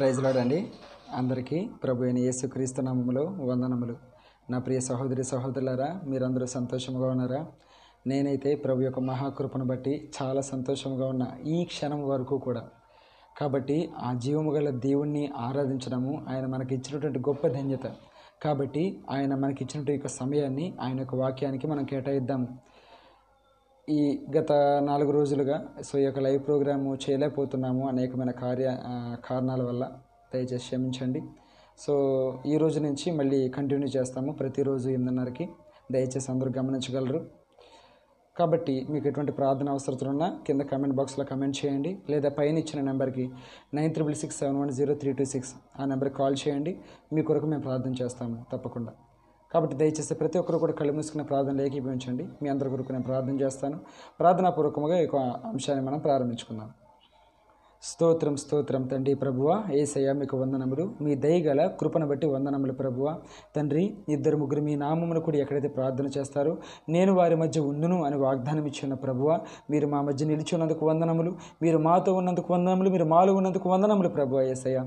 praise అందరికీ ప్రభు అయిన యేసుక్రీస్తు నామములో వందనములు నా ప్రియ సహోదరి సహోదరులారా మీరందరూ సంతోషంగా ఉన్నారా నేనైతే ప్రభు యొక్క మహాకృపను బట్టి చాలా సంతోషంగా ఉన్న ఈ క్షణం వరకు కూడా కాబట్టి ఆ జీవము గల దేవుణ్ణి ఆరాధించడము ఆయన మనకి ఇచ్చినటువంటి గొప్ప ధన్యత కాబట్టి ఆయన మనకి ఇచ్చినటువంటి యొక్క సమయాన్ని ఆయన యొక్క వాక్యానికి మనం కేటాయిద్దాము ఈ గత నాలుగు రోజులుగా సో ఈ యొక్క లైవ్ ప్రోగ్రాము చేయలేకపోతున్నాము అనేకమైన కార్య కారణాల వల్ల దయచేసి క్షమించండి సో ఈ రోజు నుంచి మళ్ళీ కంటిన్యూ చేస్తాము ప్రతిరోజు ఎనిమిదిన్నరకి దయచేసి అందరూ గమనించగలరు కాబట్టి మీకు ఎటువంటి ప్రార్థన ఉన్నా కింద కమెంట్ బాక్స్లో కమెంట్ చేయండి లేదా పైన ఇచ్చిన నెంబర్కి nine triple six seven one zero three two six ఆ నెంబర్కి కాల్ చేయండి మీ కొరకు మేము ప్రార్థన చేస్తాము తప్పకుండా కాబట్టి దయచేసి ప్రతి ఒక్కరు కూడా కళ్ళు మూసుకునే ప్రార్థన ఏకీభవించండి మీ అందరి కొరకు నేను ప్రార్థన చేస్తాను ప్రార్థనాపూర్వకంగా ఈ అంశాన్ని మనం ప్రారంభించుకుందాం స్తోత్రం స్తోత్రం తండ్రి ప్రభువ ఏసయ్య మీకు వందనములు మీ దయగల కృపను బట్టి వందనములు ప్రభువ తండ్రి ఇద్దరు ముగ్గురు మీ నామమును కూడా ఎక్కడైతే ప్రార్థన చేస్తారో నేను వారి మధ్య ఉండును అని వాగ్దానం ఇచ్చిన ప్రభువ మీరు మా మధ్య నిలిచి ఉన్నందుకు వందనములు మీరు మాతో ఉన్నందుకు వందనములు మీరు మాలో ఉన్నందుకు వందనములు ప్రభువ ఏసయ్య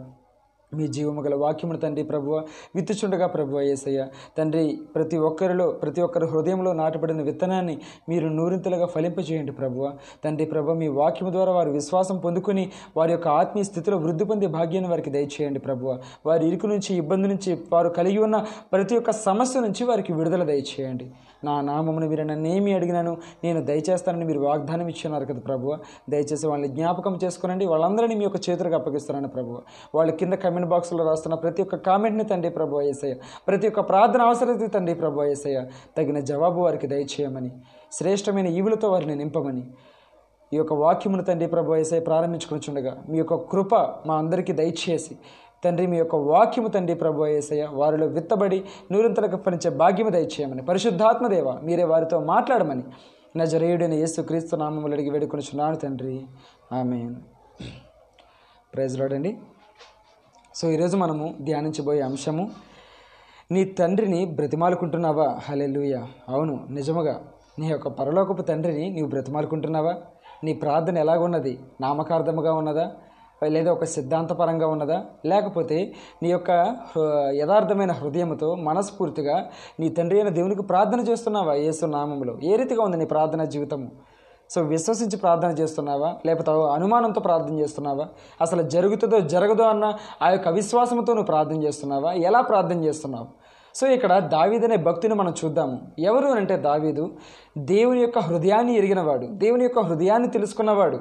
మీ జీవము గల వాక్యమును తండ్రి ప్రభువ విత్తుచుండగా ప్రభువ ఏసయ్య తండ్రి ప్రతి ఒక్కరిలో ప్రతి ఒక్కరి హృదయంలో నాటబడిన విత్తనాన్ని మీరు నూరింతలుగా ఫలింపజేయండి ప్రభువ తండ్రి ప్రభు మీ వాక్యము ద్వారా వారు విశ్వాసం పొందుకుని వారి యొక్క ఆత్మీయ స్థితిలో వృద్ధి పొందే భాగ్యాన్ని వారికి దయచేయండి ప్రభువ వారి ఇరుకు నుంచి ఇబ్బంది నుంచి వారు కలిగి ఉన్న ప్రతి ఒక్క సమస్య నుంచి వారికి విడుదల దయచేయండి నా నామమును మీరు నన్నేమి అడిగినాను నేను దయచేస్తానని మీరు వాగ్దానం ఇచ్చినారు కదా ప్రభువ దయచేసి వాళ్ళని జ్ఞాపకం చేసుకునండి వాళ్ళందరినీ మీ యొక్క చేతులకు అప్పగిస్తున్నాను ప్రభువ వాళ్ళ కింద కమిన కామెంట్ బాక్స్లో రాస్తున్న ప్రతి ఒక్క కామెంట్ని తండ్రి ప్రభు ఏసయ్య ప్రతి ఒక్క ప్రార్థన అవసరత తండ్రి ప్రభు ఏసయ్య తగిన జవాబు వారికి దయచేయమని శ్రేష్టమైన ఈవులతో వారిని నింపమని ఈ యొక్క వాక్యమును తండ్రి ప్రభు ఏసై చుండగా మీ యొక్క కృప మా అందరికీ దయచేసి తండ్రి మీ యొక్క వాక్యము తండ్రి ప్రభు వేసయ్య వారిలో విత్తబడి నూరంతలకు ఫలించే భాగ్యము దయచేయమని పరిశుద్ధాత్మదేవ మీరే వారితో మాట్లాడమని నజరేయుడైన యేసు క్రీస్తు నామములు అడిగి వేడుకొని చున్నాను తండ్రి ఆమె ప్రైజ్ రాడండి సో ఈరోజు మనము ధ్యానించబోయే అంశము నీ తండ్రిని బ్రతిమాలుకుంటున్నావా లూయ అవును నిజముగా నీ యొక్క పరలోకపు తండ్రిని నీవు బ్రతిమాలుకుంటున్నావా నీ ప్రార్థన ఎలాగున్నది నామకార్థముగా ఉన్నదా లేదా ఒక సిద్ధాంతపరంగా ఉన్నదా లేకపోతే నీ యొక్క యథార్థమైన హృదయంతో మనస్ఫూర్తిగా నీ తండ్రి అయిన దేవునికి ప్రార్థన చేస్తున్నావా ఏసు నామంలో ఏ రీతిగా ఉంది నీ ప్రార్థనా జీవితము సో విశ్వసించి ప్రార్థన చేస్తున్నావా లేకపోతే అనుమానంతో ప్రార్థన చేస్తున్నావా అసలు జరుగుతుందో జరగదో అన్న ఆ యొక్క అవిశ్వాసంతో నువ్వు ప్రార్థన చేస్తున్నావా ఎలా ప్రార్థన చేస్తున్నావు సో ఇక్కడ దావీదు అనే భక్తిని మనం చూద్దాము ఎవరు అంటే దావీదు దేవుని యొక్క హృదయాన్ని ఎరిగినవాడు దేవుని యొక్క హృదయాన్ని తెలుసుకున్నవాడు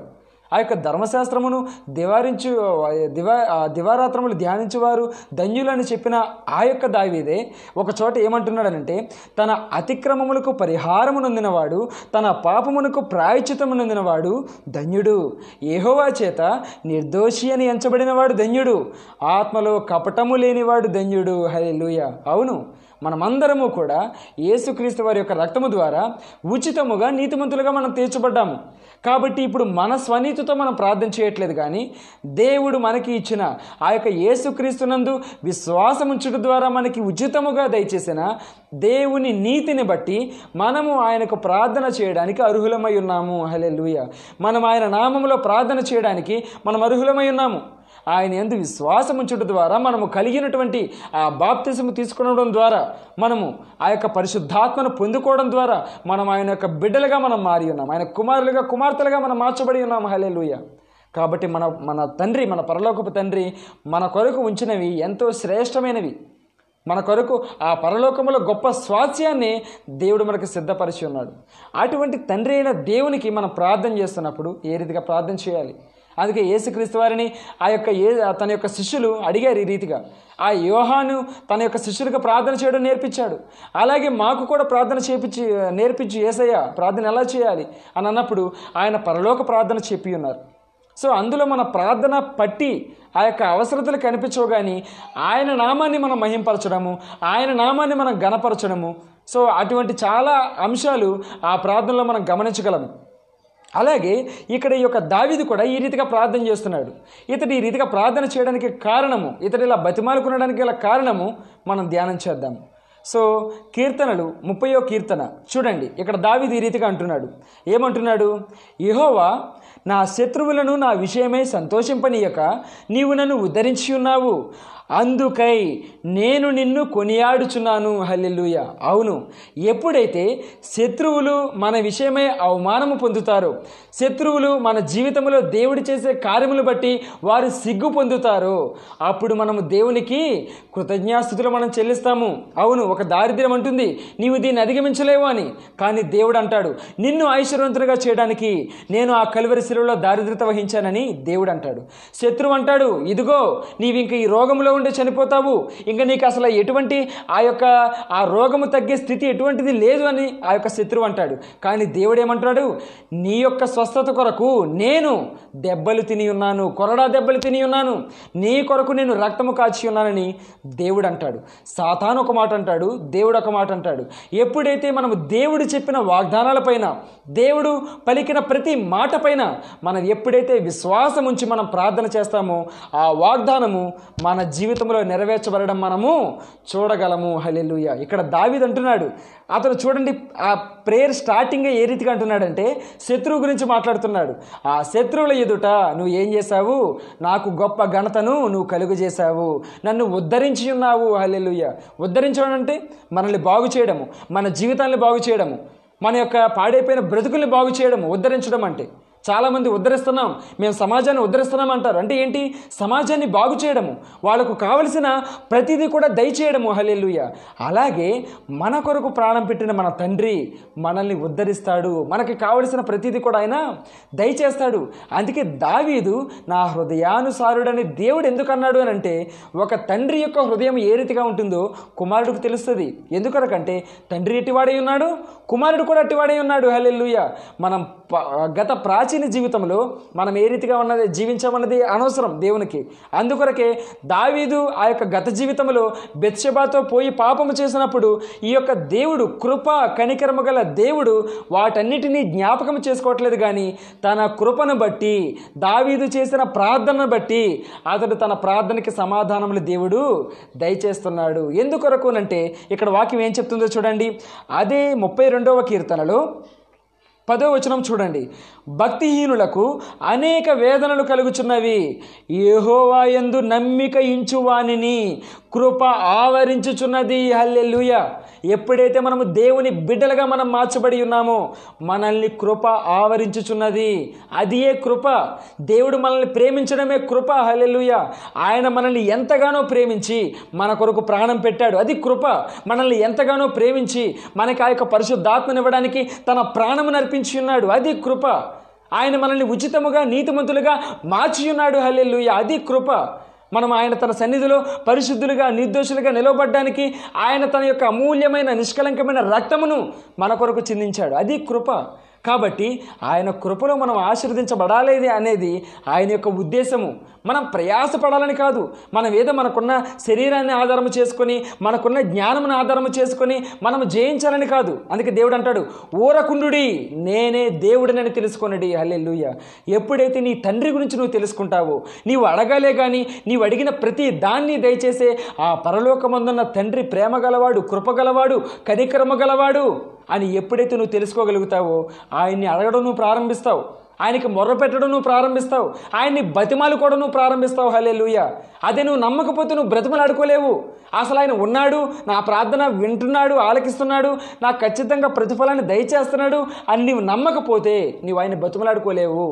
ఆ యొక్క ధర్మశాస్త్రమును దివారించు దివా దివారాత్రములు ధ్యానించేవారు ధన్యులని చెప్పిన ఆ యొక్క దావీదే ఒక చోట ఏమంటున్నాడనంటే తన అతిక్రమములకు పరిహారము నొందినవాడు తన పాపమునకు ప్రాయచితము నొందినవాడు ధన్యుడు ఏహోవా చేత నిర్దోషి అని ఎంచబడినవాడు ధన్యుడు ఆత్మలో కపటము లేనివాడు ధన్యుడు లూయ అవును మనమందరము కూడా యేసుక్రీస్తు వారి యొక్క రక్తము ద్వారా ఉచితముగా నీతిమంతులుగా మనం తీర్చబడ్డాము కాబట్టి ఇప్పుడు మన స్వనీతితో మనం ప్రార్థన చేయట్లేదు కానీ దేవుడు మనకి ఇచ్చిన ఆ యొక్క యేసుక్రీస్తునందు విశ్వాసం ఉంచడం ద్వారా మనకి ఉచితముగా దయచేసిన దేవుని నీతిని బట్టి మనము ఆయనకు ప్రార్థన చేయడానికి అర్హులమై ఉన్నాము హలే మనం ఆయన నామంలో ప్రార్థన చేయడానికి మనం అర్హులమై ఉన్నాము ఆయన ఎందు విశ్వాసం ఉంచడం ద్వారా మనము కలిగినటువంటి ఆ బాప్తిజం తీసుకునడం ద్వారా మనము ఆ యొక్క పరిశుద్ధాత్మను పొందుకోవడం ద్వారా మనం ఆయన యొక్క బిడ్డలుగా మనం మారి ఉన్నాం ఆయన కుమారులుగా కుమార్తెలుగా మనం మార్చబడి ఉన్నాం లూయ కాబట్టి మన మన తండ్రి మన పరలోకపు తండ్రి మన కొరకు ఉంచినవి ఎంతో శ్రేష్టమైనవి మన కొరకు ఆ పరలోకములో గొప్ప స్వాస్యాన్ని దేవుడు మనకు సిద్ధపరిచి ఉన్నాడు అటువంటి తండ్రి అయిన దేవునికి మనం ప్రార్థన చేస్తున్నప్పుడు ఏ రీతిగా ప్రార్థన చేయాలి అందుకే యేసుక్రీస్తు వారిని ఆ యొక్క ఏ తన యొక్క శిష్యులు అడిగారు ఈ రీతిగా ఆ యోహాను తన యొక్క శిష్యులకు ప్రార్థన చేయడం నేర్పించాడు అలాగే మాకు కూడా ప్రార్థన చేపించి నేర్పించి ఏసయ్య ప్రార్థన ఎలా చేయాలి అని అన్నప్పుడు ఆయన పరలోక ప్రార్థన చెప్పి ఉన్నారు సో అందులో మన ప్రార్థన పట్టి ఆ యొక్క అవసరతలు కనిపించవు కానీ ఆయన నామాన్ని మనం మహింపరచడము ఆయన నామాన్ని మనం గణపరచడము సో అటువంటి చాలా అంశాలు ఆ ప్రార్థనలో మనం గమనించగలము అలాగే ఇక్కడ ఈ యొక్క దావిది కూడా ఈ రీతిగా ప్రార్థన చేస్తున్నాడు ఇతడు ఈ రీతిగా ప్రార్థన చేయడానికి కారణము ఇతడు ఇలా బతిమాలుకునడానికి గల కారణము మనం ధ్యానం చేద్దాం సో కీర్తనలు ముప్పయో కీర్తన చూడండి ఇక్కడ దావిది ఈ రీతిగా అంటున్నాడు ఏమంటున్నాడు యహోవా నా శత్రువులను నా విషయమై సంతోషింపనీయక నీవు నన్ను ఉద్ధరించి ఉన్నావు అందుకై నేను నిన్ను కొనియాడుచున్నాను హల్లెలుయ అవును ఎప్పుడైతే శత్రువులు మన విషయమై అవమానము పొందుతారో శత్రువులు మన జీవితంలో దేవుడు చేసే కార్యములు బట్టి వారు సిగ్గు పొందుతారో అప్పుడు మనము దేవునికి కృతజ్ఞాస్థుతులు మనం చెల్లిస్తాము అవును ఒక దారిద్ర్యం అంటుంది నీవు దీన్ని అధిగమించలేవు అని కానీ దేవుడు అంటాడు నిన్ను ఐశ్వర్యవంతులుగా చేయడానికి నేను ఆ కలువరి శిలువలో దారిద్రత వహించానని దేవుడు అంటాడు శత్రువు అంటాడు ఇదిగో నీవు ఈ రోగంలో ఉండి చనిపోతావు ఇంకా నీకు అసలు ఎటువంటి ఆ యొక్క ఆ రోగము తగ్గే స్థితి ఎటువంటిది లేదు అని ఆ యొక్క శత్రువు అంటాడు కానీ దేవుడు ఏమంటాడు నీ యొక్క స్వస్థత కొరకు నేను దెబ్బలు తిని ఉన్నాను కొరడా దెబ్బలు తిని ఉన్నాను నీ కొరకు నేను రక్తము కాచి ఉన్నానని దేవుడు అంటాడు సాతాను ఒక మాట అంటాడు దేవుడు ఒక మాట అంటాడు ఎప్పుడైతే మనము దేవుడు చెప్పిన వాగ్దానాలపైన దేవుడు పలికిన ప్రతి మాట పైన మనం ఎప్పుడైతే విశ్వాసం ఉంచి మనం ప్రార్థన చేస్తామో ఆ వాగ్దానము మన జీవితం జీవితంలో నెరవేర్చబడడం మనము చూడగలము హలెలుయ ఇక్కడ దావిద్ అంటున్నాడు అతను చూడండి ఆ ప్రేయర్ స్టార్టింగ్ ఏ రీతిగా అంటున్నాడంటే శత్రువు గురించి మాట్లాడుతున్నాడు ఆ శత్రువుల ఎదుట నువ్వు ఏం చేశావు నాకు గొప్ప ఘనతను నువ్వు కలుగు చేశావు నన్ను ఉద్ధరించి ఉన్నావు హలెలుయ ఉద్ధరించడం అంటే మనల్ని బాగు చేయడము మన జీవితాన్ని బాగు చేయడము మన యొక్క పాడైపోయిన బ్రతుకుల్ని బాగు చేయడము ఉద్ధరించడం అంటే చాలామంది ఉద్ధరిస్తున్నాం మేము సమాజాన్ని ఉద్ధరిస్తున్నాం అంటారు అంటే ఏంటి సమాజాన్ని బాగు చేయడము వాళ్ళకు కావలసిన ప్రతిదీ కూడా దయచేయడము హలెల్లుయ అలాగే మన కొరకు ప్రాణం పెట్టిన మన తండ్రి మనల్ని ఉద్ధరిస్తాడు మనకి కావలసిన ప్రతిదీ కూడా ఆయన దయచేస్తాడు అందుకే దావీదు నా హృదయానుసారుడని దేవుడు ఎందుకు అన్నాడు అని అంటే ఒక తండ్రి యొక్క హృదయం ఏ రీతిగా ఉంటుందో కుమారుడికి తెలుస్తుంది ఎందుకనకంటే తండ్రి ఎట్టివాడై ఉన్నాడు కుమారుడు కూడా అట్టివాడై ఉన్నాడు హలెల్లుయ మనం గత ప్రాచీన ప్రాచీన జీవితంలో మనం ఏ రీతిగా ఉన్నది జీవించమన్నది అనవసరం దేవునికి అందుకొరకే దావీదు ఆ యొక్క గత జీవితంలో బెత్సెబాతో పోయి పాపము చేసినప్పుడు ఈ యొక్క దేవుడు కృప కనికర్మ గల దేవుడు వాటన్నిటినీ జ్ఞాపకం చేసుకోవట్లేదు కానీ తన కృపను బట్టి దావీదు చేసిన ప్రార్థనను బట్టి అతడు తన ప్రార్థనకి సమాధానములు దేవుడు దయచేస్తున్నాడు ఎందుకొరకునంటే ఇక్కడ వాక్యం ఏం చెప్తుందో చూడండి అదే ముప్పై రెండవ కీర్తనలో పదో వచనం చూడండి భక్తిహీనులకు అనేక వేదనలు కలుగుచున్నవి ఏహోవా ఎందు నమ్మిక ఇంచువాని కృప ఆవరించుచున్నది హల్లెలుయ ఎప్పుడైతే మనము దేవుని బిడ్డలుగా మనం మార్చబడి ఉన్నామో మనల్ని కృప ఆవరించుచున్నది ఏ కృప దేవుడు మనల్ని ప్రేమించడమే కృప హల్లెలుయ ఆయన మనల్ని ఎంతగానో ప్రేమించి మన కొరకు ప్రాణం పెట్టాడు అది కృప మనల్ని ఎంతగానో ప్రేమించి మనకి ఆ యొక్క పరిశుద్ధాత్మనివ్వడానికి తన ప్రాణమును కల్పించి ఉన్నాడు అది కృప ఆయన మనల్ని ఉచితముగా నీతిమంతులుగా మార్చి ఉన్నాడు హల్లెల్లుయ అది కృప మనం ఆయన తన సన్నిధిలో పరిశుద్ధులుగా నిర్దోషులుగా నిలవబడ్డానికి ఆయన తన యొక్క అమూల్యమైన నిష్కలంకమైన రక్తమును మన కొరకు చిందించాడు అది కృప కాబట్టి ఆయన కృపలో మనం ఆశీర్వదించబడాలేది అనేది ఆయన యొక్క ఉద్దేశము మనం ప్రయాసపడాలని కాదు మనం ఏదో మనకున్న శరీరాన్ని ఆధారం చేసుకొని మనకున్న జ్ఞానమును ఆధారం చేసుకొని మనం జయించాలని కాదు అందుకే దేవుడు అంటాడు ఊరకుండుడి నేనే దేవుడినని తెలుసుకొనడి లూయ ఎప్పుడైతే నీ తండ్రి గురించి నువ్వు తెలుసుకుంటావో నీవు అడగాలే కానీ నీవు అడిగిన ప్రతి దాన్ని దయచేసే ఆ పరలోకమందున్న తండ్రి ప్రేమ గలవాడు కృపగలవాడు కనికరమ గలవాడు అని ఎప్పుడైతే నువ్వు తెలుసుకోగలుగుతావో ఆయన్ని అడగడం నువ్వు ప్రారంభిస్తావు ఆయనకి మొర్రపెట్టడం నువ్వు ప్రారంభిస్తావు ఆయన్ని బతిమాలు కూడా నువ్వు ప్రారంభిస్తావు హలే లూయ అదే నువ్వు నమ్మకపోతే నువ్వు అడుకోలేవు అసలు ఆయన ఉన్నాడు నా ప్రార్థన వింటున్నాడు ఆలకిస్తున్నాడు నాకు ఖచ్చితంగా ప్రతిఫలాన్ని దయచేస్తున్నాడు అని నువ్వు నమ్మకపోతే నువ్వు ఆయన ఆడుకోలేవు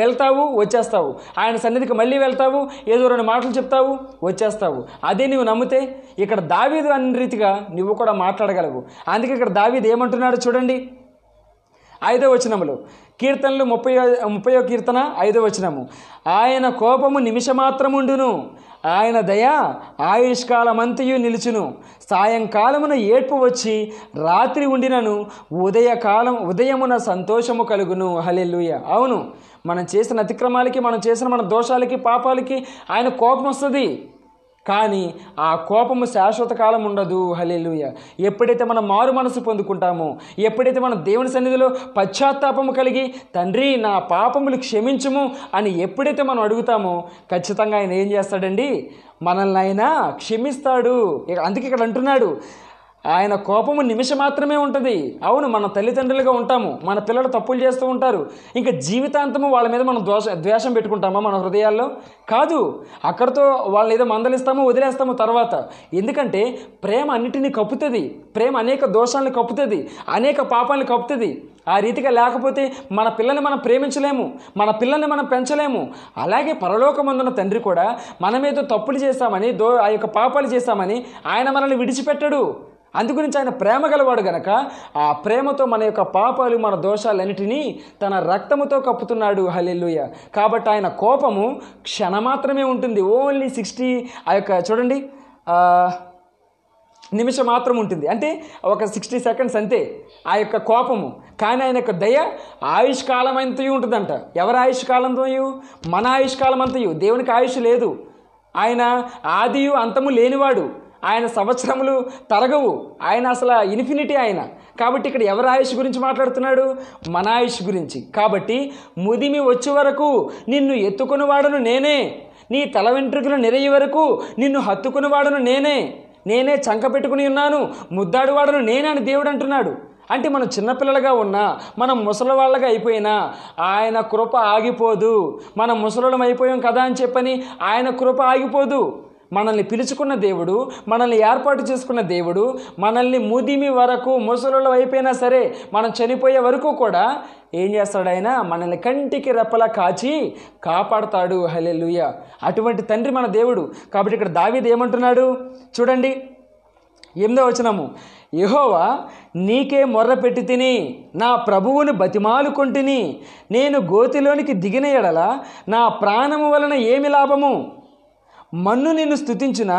వెళ్తావు వచ్చేస్తావు ఆయన సన్నిధికి మళ్ళీ వెళ్తావు ఏదో రెండు మాటలు చెప్తావు వచ్చేస్తావు అదే నువ్వు నమ్మితే ఇక్కడ దావీదు అన్ని రీతిగా నువ్వు కూడా మాట్లాడగలవు అందుకే ఇక్కడ దావీదు ఏమంటున్నాడు చూడండి ఐదో వచనములు కీర్తనలు ముప్పై ముప్పయో కీర్తన ఐదో వచనము ఆయన కోపము నిమిషమాత్రముండును ఆయన దయ ఆయుష్కాలమంతయు నిలుచును సాయంకాలమున ఏడ్పు వచ్చి రాత్రి ఉండినను ఉదయకాలం ఉదయమున సంతోషము కలుగును హలెల్లుయ అవును మనం చేసిన అతిక్రమాలకి మనం చేసిన మన దోషాలకి పాపాలకి ఆయన కోపం వస్తుంది కానీ ఆ కోపము శాశ్వత కాలం ఉండదు హలేలుయ ఎప్పుడైతే మనం మారు మనసు పొందుకుంటామో ఎప్పుడైతే మనం దేవుని సన్నిధిలో పశ్చాత్తాపము కలిగి తండ్రి నా పాపములు క్షమించము అని ఎప్పుడైతే మనం అడుగుతామో ఖచ్చితంగా ఆయన ఏం చేస్తాడండి మనల్ని ఆయన క్షమిస్తాడు అందుకే ఇక్కడ అంటున్నాడు ఆయన కోపము నిమిషం మాత్రమే ఉంటుంది అవును మన తల్లిదండ్రులుగా ఉంటాము మన పిల్లలు తప్పులు చేస్తూ ఉంటారు ఇంకా జీవితాంతము వాళ్ళ మీద మనం దోష ద్వేషం పెట్టుకుంటామా మన హృదయాల్లో కాదు అక్కడితో వాళ్ళని ఏదో మందలిస్తామో వదిలేస్తాము తర్వాత ఎందుకంటే ప్రేమ అన్నిటినీ కప్పుతుంది ప్రేమ అనేక దోషాలను కప్పుతుంది అనేక పాపాలను కప్పుతుంది ఆ రీతిగా లేకపోతే మన పిల్లల్ని మనం ప్రేమించలేము మన పిల్లల్ని మనం పెంచలేము అలాగే పరలోకమందున్న తండ్రి కూడా మనమేదో తప్పులు చేస్తామని దో ఆ యొక్క పాపాలు చేస్తామని ఆయన మనల్ని విడిచిపెట్టడు అందుగురించి ఆయన ప్రేమ గలవాడు గనక ఆ ప్రేమతో మన యొక్క పాపాలు మన దోషాలన్నిటినీ తన రక్తముతో కప్పుతున్నాడు హలెల్లుయ కాబట్టి ఆయన కోపము క్షణమాత్రమే ఉంటుంది ఓన్లీ సిక్స్టీ ఆ యొక్క చూడండి నిమిషం మాత్రం ఉంటుంది అంటే ఒక సిక్స్టీ సెకండ్స్ అంతే ఆ యొక్క కోపము కానీ ఆయన యొక్క దయ ఆయుష్కాలం అంతయు ఉంటుందంట ఎవరి ఆయుష్కాలంతయు మన ఆయుష్కాలం అంతయు దేవునికి ఆయుష్ లేదు ఆయన ఆదియు అంతము లేనివాడు ఆయన సంవత్సరములు తరగవు ఆయన అసలు ఇన్ఫినిటీ ఆయన కాబట్టి ఇక్కడ ఎవరు ఆయుష్ గురించి మాట్లాడుతున్నాడు మన ఆయుష్ గురించి కాబట్టి ముదిమి వచ్చే వరకు నిన్ను ఎత్తుకునివాడను నేనే నీ తల వెంట్రుకలు నెరయ్యే వరకు నిన్ను హత్తుకునివాడను నేనే నేనే చంక పెట్టుకుని ఉన్నాను ముద్దాడువాడను నేనే అని దేవుడు అంటున్నాడు అంటే మనం చిన్నపిల్లలుగా ఉన్నా మనం ముసలివాళ్ళగా అయిపోయినా ఆయన కృప ఆగిపోదు మనం ముసలం అయిపోయాం కదా అని చెప్పని ఆయన కృప ఆగిపోదు మనల్ని పిలుచుకున్న దేవుడు మనల్ని ఏర్పాటు చేసుకున్న దేవుడు మనల్ని ముదిమి వరకు ముసలులో అయిపోయినా సరే మనం చనిపోయే వరకు కూడా ఏం చేస్తాడు ఆయన మనల్ని కంటికి రెప్పలా కాచి కాపాడతాడు హలెలుయ అటువంటి తండ్రి మన దేవుడు కాబట్టి ఇక్కడ దావీది ఏమంటున్నాడు చూడండి ఎనిమిదో వచనము యహోవా నీకే మొర్ర పెట్టి తిని నా ప్రభువును బతిమాలుకొంటిని నేను గోతిలోనికి దిగిన ఎడల నా ప్రాణము వలన ఏమి లాభము మన్ను నిన్ను స్థుతించిన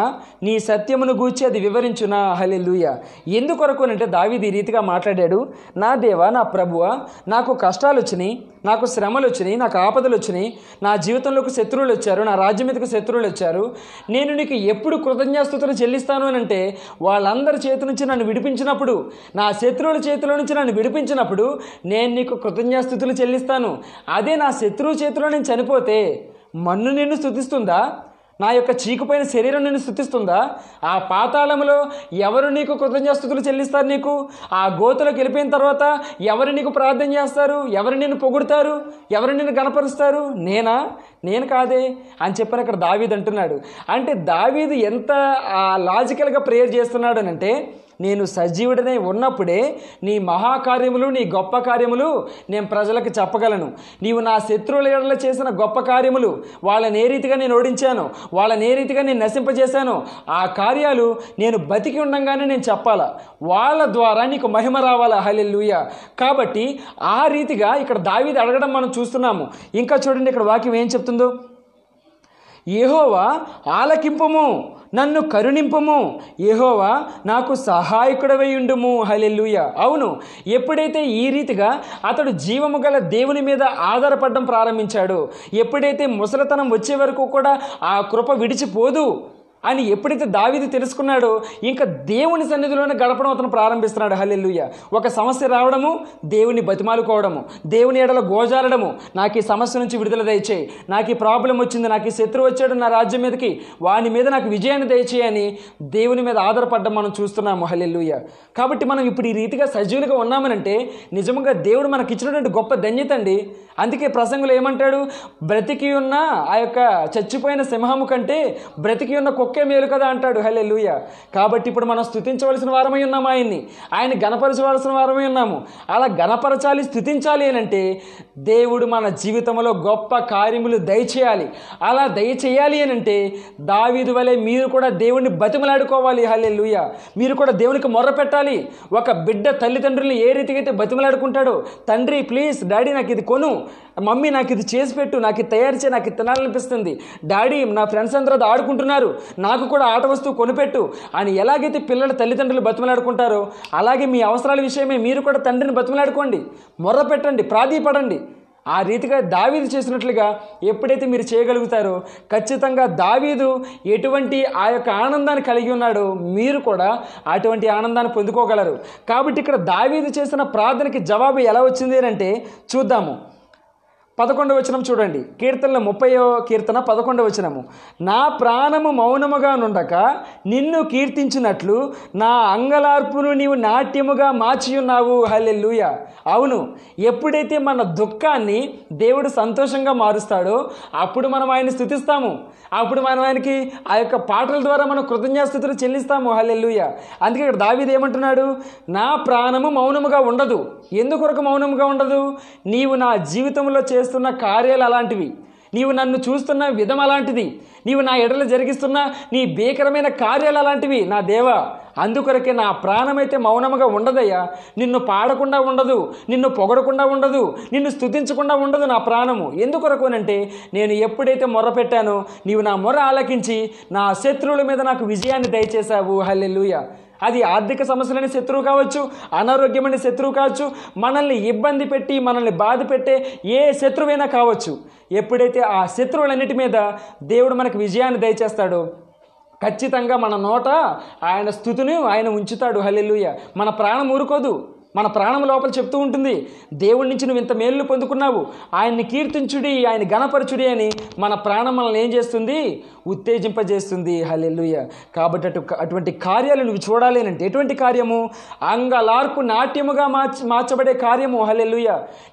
నీ సత్యమును గూర్చి అది హలే లూయ ఎందుకొరకు అంటే దావిది రీతిగా మాట్లాడాడు నా దేవ నా ప్రభువ నాకు కష్టాలు వచ్చినాయి నాకు శ్రమలు వచ్చినాయి నాకు ఆపదలు వచ్చినాయి నా జీవితంలోకి శత్రువులు వచ్చారు నా రాజ్యం మీదకు శత్రువులు వచ్చారు నేను నీకు ఎప్పుడు కృతజ్ఞాస్తుతులు చెల్లిస్తాను అని అంటే వాళ్ళందరి చేతి నుంచి నన్ను విడిపించినప్పుడు నా శత్రువుల చేతిలో నుంచి నన్ను విడిపించినప్పుడు నేను నీకు కృతజ్ఞాస్థుతులు చెల్లిస్తాను అదే నా శత్రువు చేతిలో నేను చనిపోతే మన్ను నిన్ను స్థుతిస్తుందా నా యొక్క చీకుపోయిన శరీరం నిన్ను స్థుతిస్తుందా ఆ పాతాళంలో ఎవరు నీకు కృతజ్ఞాస్తుతులు చెల్లిస్తారు నీకు ఆ గోతులకు వెళ్ళిపోయిన తర్వాత ఎవరు నీకు ప్రార్థన చేస్తారు ఎవరు నిన్ను పొగుడతారు ఎవరు నిన్ను గణపరుస్తారు నేనా నేను కాదే అని చెప్పని అక్కడ దావీద్ అంటున్నాడు అంటే దావీదు ఎంత లాజికల్గా ప్రేయర్ చేస్తున్నాడు అని అంటే నేను సజీవుడనే ఉన్నప్పుడే నీ మహాకార్యములు నీ గొప్ప కార్యములు నేను ప్రజలకు చెప్పగలను నీవు నా శత్రువుల ఎడల చేసిన గొప్ప కార్యములు వాళ్ళ నేరీతిగా రీతిగా నేను ఓడించాను వాళ్ళ నేరీతిగా రీతిగా నేను నశింపజేశాను ఆ కార్యాలు నేను బతికి ఉండంగానే నేను చెప్పాలా వాళ్ళ ద్వారా నీకు మహిమ రావాలా హలెల్లుయ కాబట్టి ఆ రీతిగా ఇక్కడ దావీది అడగడం మనం చూస్తున్నాము ఇంకా చూడండి ఇక్కడ వాక్యం ఏం చెప్తుందో ఏహోవా ఆలకింపము నన్ను కరుణింపము ఏహోవా నాకు ఉండుము హలెల్లుయ అవును ఎప్పుడైతే ఈ రీతిగా అతడు జీవము గల దేవుని మీద ఆధారపడడం ప్రారంభించాడు ఎప్పుడైతే ముసలితనం వచ్చే వరకు కూడా ఆ కృప విడిచిపోదు అని ఎప్పుడైతే దావిది తెలుసుకున్నాడో ఇంకా దేవుని సన్నిధిలోనే గడపడం అతను ప్రారంభిస్తున్నాడు హల్లెల్లుయ్య ఒక సమస్య రావడము దేవుని బతిమాలుకోవడము దేవుని ఎడల గోజారడము నాకు ఈ సమస్య నుంచి విడుదల దయచేయి నాకు ఈ ప్రాబ్లం వచ్చింది నాకు ఈ శత్రువు వచ్చాడు నా రాజ్యం మీదకి వాని మీద నాకు విజయాన్ని అని దేవుని మీద ఆధారపడడం మనం చూస్తున్నాము హల్లెల్లుయ్య కాబట్టి మనం ఇప్పుడు ఈ రీతిగా సజీవులుగా ఉన్నామనంటే నిజంగా దేవుడు మనకి ఇచ్చినటువంటి గొప్ప ధన్యత అండి అందుకే ప్రసంగులు ఏమంటాడు బ్రతికి ఉన్న ఆ యొక్క చచ్చిపోయిన సింహము కంటే బ్రతికి ఉన్న కుక్క మొక్కే మేలు కదా అంటాడు హలే లూయ కాబట్టి ఇప్పుడు మనం స్థుతించవలసిన వారమై ఉన్నాము ఆయన్ని ఆయన గణపరచవలసిన వారమై ఉన్నాము అలా గణపరచాలి స్థుతించాలి అనంటే దేవుడు మన జీవితంలో గొప్ప కార్యములు దయచేయాలి అలా దయచేయాలి అనంటే దావీదు వలె మీరు కూడా దేవుణ్ణి బతిమలాడుకోవాలి హలే లూయ మీరు కూడా దేవునికి మొర్ర పెట్టాలి ఒక బిడ్డ తల్లిదండ్రులను ఏ రీతికైతే బతిమలాడుకుంటాడో తండ్రి ప్లీజ్ డాడీ నాకు ఇది కొను మమ్మీ నాకు ఇది చేసి పెట్టు నాకు ఇది తయారు చేయి నాకు ఇది తినాలనిపిస్తుంది డాడీ నా ఫ్రెండ్స్ అందరూ ఆడుకుంటున్నారు నాకు కూడా ఆట వస్తువు కొనిపెట్టు అని ఎలాగైతే పిల్లల తల్లిదండ్రులు బతిమలాడుకుంటారో అలాగే మీ అవసరాల విషయమే మీరు కూడా తండ్రిని బతిమలాడుకోండి మొర్ర పెట్టండి ప్రాధీపడండి ఆ రీతిగా దావీదు చేసినట్లుగా ఎప్పుడైతే మీరు చేయగలుగుతారో ఖచ్చితంగా దావీదు ఎటువంటి ఆ యొక్క ఆనందాన్ని కలిగి ఉన్నాడో మీరు కూడా అటువంటి ఆనందాన్ని పొందుకోగలరు కాబట్టి ఇక్కడ దావీదు చేసిన ప్రార్థనకి జవాబు ఎలా వచ్చింది అంటే చూద్దాము పదకొండవ వచనం చూడండి కీర్తనల ముప్పై కీర్తన పదకొండవ వచనము నా ప్రాణము మౌనముగా నుండక నిన్ను కీర్తించినట్లు నా అంగలార్పును నీవు నాట్యముగా మార్చియున్నావు హల్లెల్లుయ అవును ఎప్పుడైతే మన దుఃఖాన్ని దేవుడు సంతోషంగా మారుస్తాడో అప్పుడు మనం ఆయన స్థుతిస్తాము అప్పుడు మనం ఆయనకి ఆ యొక్క పాటల ద్వారా మనం కృతజ్ఞాస్థుతులు చెల్లిస్తాము హల్లెల్లుయ అందుకే ఇక్కడ దావిది ఏమంటున్నాడు నా ప్రాణము మౌనముగా ఉండదు ఎందుకొరకు మౌనముగా ఉండదు నీవు నా జీవితంలో చే చేస్తున్న కార్యాలు అలాంటివి నీవు నన్ను చూస్తున్న విధం అలాంటిది నీవు నా ఎడలు జరిగిస్తున్న నీ భీకరమైన కార్యాలు అలాంటివి నా దేవా అందుకొరకే నా ప్రాణమైతే మౌనముగా ఉండదయ్యా నిన్ను పాడకుండా ఉండదు నిన్ను పొగడకుండా ఉండదు నిన్ను స్థుతించకుండా ఉండదు నా ప్రాణము ఎందుకొరకు అంటే నేను ఎప్పుడైతే మొర పెట్టానో నీవు నా మొర ఆలకించి నా శత్రువుల మీద నాకు విజయాన్ని దయచేశావు హల్లెలుయా అది ఆర్థిక సమస్యలని శత్రువు కావచ్చు అనారోగ్యమైన శత్రువు కావచ్చు మనల్ని ఇబ్బంది పెట్టి మనల్ని బాధ పెట్టే ఏ శత్రువైనా కావచ్చు ఎప్పుడైతే ఆ శత్రువులన్నిటి మీద దేవుడు మనకు విజయాన్ని దయచేస్తాడో ఖచ్చితంగా మన నోట ఆయన స్థుతిని ఆయన ఉంచుతాడు హలెలుయ మన ప్రాణం ఊరుకోదు మన ప్రాణం లోపల చెప్తూ ఉంటుంది దేవుడి నుంచి నువ్వు ఇంత మేలు పొందుకున్నావు ఆయన్ని కీర్తించుడి ఆయన గణపరచుడి అని మన ప్రాణం మనల్ని ఏం చేస్తుంది ఉత్తేజింపజేస్తుంది హలెల్లుయ కాబట్టి అటు అటువంటి కార్యాలు నువ్వు చూడాలేనంటే ఎటువంటి కార్యము అంగలార్పు నాట్యముగా మార్చి మార్చబడే కార్యము హలెల్లుయ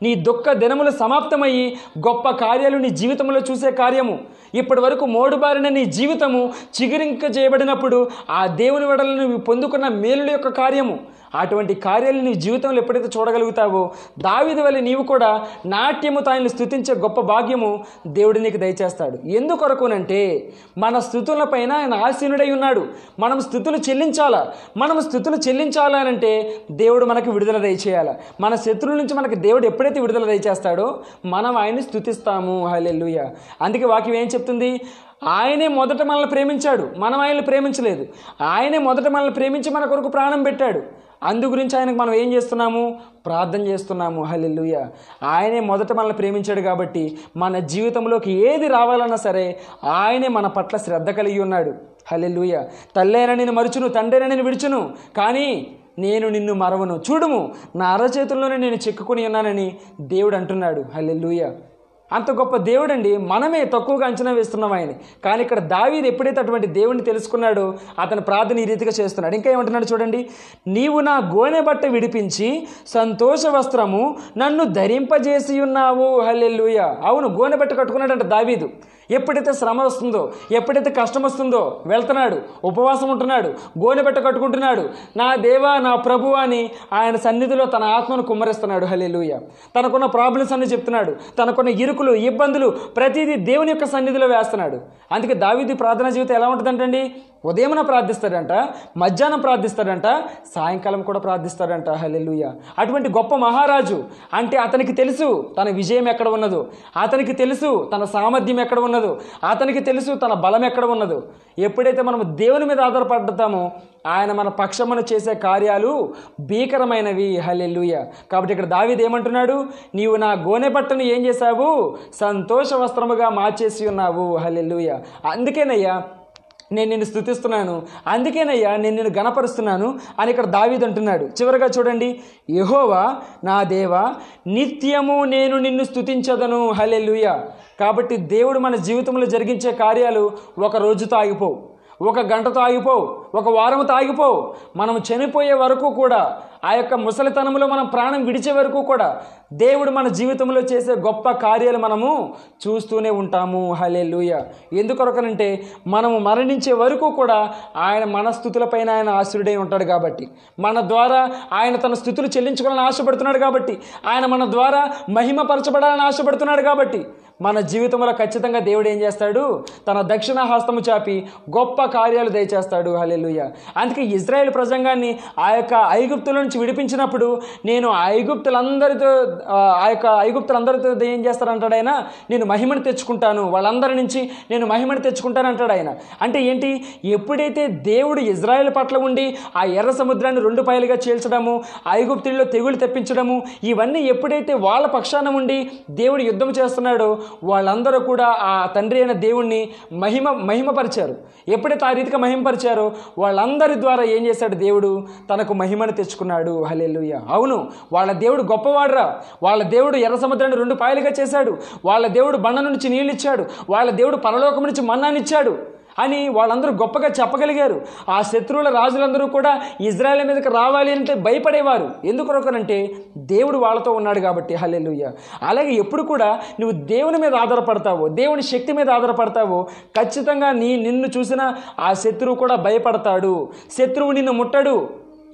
నీ దుఃఖ దినములు సమాప్తమయ్యి గొప్ప కార్యాలు నీ జీవితంలో చూసే కార్యము ఇప్పటి వరకు మోడుబారిన నీ జీవితము చిగురింక చేయబడినప్పుడు ఆ దేవుని వెడలను పొందుకున్న మేలుల యొక్క కార్యము అటువంటి కార్యాలు నీ జీవితంలో ఎప్పుడైతే చూడగలుగుతావో దావిది వల్ల నీవు కూడా నాట్యము తాయిని స్థుతించే గొప్ప భాగ్యము దేవుడు నీకు దయచేస్తాడు ఎందుకొరకునంటే మన స్థుతుల పైన ఆయన ఆసీనుడై ఉన్నాడు మనం స్థుతులు చెల్లించాలా మనం స్థుతులు అంటే దేవుడు మనకు విడుదల దయచేయాలి మన శత్రువుల నుంచి మనకు దేవుడు ఎప్పుడైతే విడుదల దయచేస్తాడో మనం ఆయన్ని స్థుతిస్తాము హలెల్లుయ అందుకే వాక్యం ఏం చెప్తుంది ఆయనే మొదట మనల్ని ప్రేమించాడు మనం ఆయన్ని ప్రేమించలేదు ఆయనే మొదట మనల్ని ప్రేమించి మన కొరకు ప్రాణం పెట్టాడు అందు గురించి ఆయనకు మనం ఏం చేస్తున్నాము ప్రార్థన చేస్తున్నాము హలెల్లుయ ఆయనే మొదట మనల్ని ప్రేమించాడు కాబట్టి మన జీవితంలోకి ఏది రావాలన్నా సరే ఆయనే మన పట్ల శ్రద్ధ కలిగి ఉన్నాడు హలెల్లుయ తల్లైన నేను మరుచును తండ్రైనా నేను విడుచును కానీ నేను నిన్ను మరవను చూడుము నా అరచేతుల్లోనే నేను చెక్కుకుని ఉన్నానని దేవుడు అంటున్నాడు హలెల్లుయ అంత గొప్ప దేవుడండి మనమే తక్కువగా అంచనా వేస్తున్నాం ఆయన కానీ ఇక్కడ దావీది ఎప్పుడైతే అటువంటి దేవుడిని తెలుసుకున్నాడో అతను ప్రార్థన ఈ రీతిగా చేస్తున్నాడు ఇంకా ఏమంటున్నాడు చూడండి నీవు నా గోనె బట్ట విడిపించి సంతోష వస్త్రము నన్ను ధరింపజేసి ఉన్నావు హల్లెల్లుయ అవును గోనె బట్ట కట్టుకున్నాడంట దావీదు ఎప్పుడైతే శ్రమ వస్తుందో ఎప్పుడైతే కష్టం వస్తుందో వెళ్తున్నాడు ఉపవాసం ఉంటున్నాడు గోనె కట్టుకుంటున్నాడు నా దేవా నా ప్రభు అని ఆయన సన్నిధిలో తన ఆత్మను కుమ్మరిస్తున్నాడు లూయ తనకున్న ప్రాబ్లమ్స్ అని చెప్తున్నాడు తనకున్న ఇరుకులు ఇబ్బందులు ప్రతిదీ దేవుని యొక్క సన్నిధిలో వేస్తున్నాడు అందుకే దావిది ప్రార్థనా జీవితం ఎలా ఉంటుందంటండి ఉదయమున ప్రార్థిస్తాడంట మధ్యాహ్నం ప్రార్థిస్తాడంట సాయంకాలం కూడా ప్రార్థిస్తాడంట హలెలుయ అటువంటి గొప్ప మహారాజు అంటే అతనికి తెలుసు తన విజయం ఎక్కడ ఉన్నదో అతనికి తెలుసు తన సామర్థ్యం ఎక్కడ ఉన్నదో అతనికి తెలుసు తన బలం ఎక్కడ ఉన్నదో ఎప్పుడైతే మనం దేవుని మీద ఆధారపడతామో ఆయన మన పక్షమును చేసే కార్యాలు భీకరమైనవి హలెలుయ కాబట్టి ఇక్కడ దావిది ఏమంటున్నాడు నీవు నా గోనె పట్టును ఏం చేశావు సంతోష వస్త్రముగా మార్చేసి ఉన్నావు హలెలుయ అందుకేనయ్యా నేను నిన్ను స్థుతిస్తున్నాను అందుకేనయ్యా నేను నిన్ను గణపరుస్తున్నాను అని ఇక్కడ దావీద్ అంటున్నాడు చివరిగా చూడండి యహోవా నా దేవ నిత్యము నేను నిన్ను స్థుతించదను హలే కాబట్టి దేవుడు మన జీవితంలో జరిగించే కార్యాలు ఒక రోజుతో ఆగిపోవు ఒక గంటతో ఆగిపోవు ఒక వారంతో ఆగిపోవు మనం చనిపోయే వరకు కూడా ఆ యొక్క ముసలితనంలో మనం ప్రాణం విడిచే వరకు కూడా దేవుడు మన జీవితంలో చేసే గొప్ప కార్యాలు మనము చూస్తూనే ఉంటాము హలే లూయ ఎందుకొరకనంటే మనము మరణించే వరకు కూడా ఆయన మన స్థుతులపైన ఆయన ఆశ్రుడై ఉంటాడు కాబట్టి మన ద్వారా ఆయన తన స్థుతులు చెల్లించుకోవాలని ఆశపడుతున్నాడు కాబట్టి ఆయన మన ద్వారా మహిమపరచబడాలని ఆశపడుతున్నాడు కాబట్టి మన జీవితంలో ఖచ్చితంగా దేవుడు ఏం చేస్తాడు తన దక్షిణ హస్తము చాపి గొప్ప కార్యాలు దయచేస్తాడు హలెలుయ అందుకే ఇజ్రాయెల్ ప్రజంగాన్ని ఆ యొక్క ఐగుప్తుల నుంచి విడిపించినప్పుడు నేను ఐగుప్తులందరితో ఆ యొక్క ఐగుప్తులందరితో ఏం చేస్తాడంటాడు ఆయన నేను మహిమను తెచ్చుకుంటాను వాళ్ళందరి నుంచి నేను మహిమను తెచ్చుకుంటాను అంటాడు ఆయన అంటే ఏంటి ఎప్పుడైతే దేవుడు ఇజ్రాయెల్ పట్ల ఉండి ఆ ఎర్ర సముద్రాన్ని రెండు పైలుగా చీల్చడము ఐగుప్తుల్లో తెగులు తెప్పించడము ఇవన్నీ ఎప్పుడైతే వాళ్ళ పక్షాన ఉండి దేవుడు యుద్ధం చేస్తున్నాడో వాళ్ళందరూ కూడా ఆ తండ్రి అయిన దేవుణ్ణి మహిమ మహిమపరిచారు ఎప్పుడైతే ఆ రీతిగా మహిమపరిచారో వాళ్ళందరి ద్వారా ఏం చేశాడు దేవుడు తనకు మహిమను తెచ్చుకున్నాడు హలెలుయ అవును వాళ్ళ దేవుడు గొప్పవాడరా వాళ్ళ దేవుడు ఎర్ర సముద్రాన్ని రెండు పాయలుగా చేశాడు వాళ్ళ దేవుడు బండ నుంచి నీళ్ళు ఇచ్చాడు వాళ్ళ దేవుడు పరలోకం నుంచి మన్నానిచ్చాడు అని వాళ్ళందరూ గొప్పగా చెప్పగలిగారు ఆ శత్రువుల రాజులందరూ కూడా ఇజ్రాయల్ మీదకి రావాలి అంటే భయపడేవారు ఎందుకు రొకనంటే దేవుడు వాళ్ళతో ఉన్నాడు కాబట్టి హల్లెలుయ్య అలాగే ఎప్పుడు కూడా నువ్వు దేవుని మీద ఆధారపడతావో దేవుని శక్తి మీద ఆధారపడతావో ఖచ్చితంగా నీ నిన్ను చూసిన ఆ శత్రువు కూడా భయపడతాడు శత్రువు నిన్ను ముట్టడు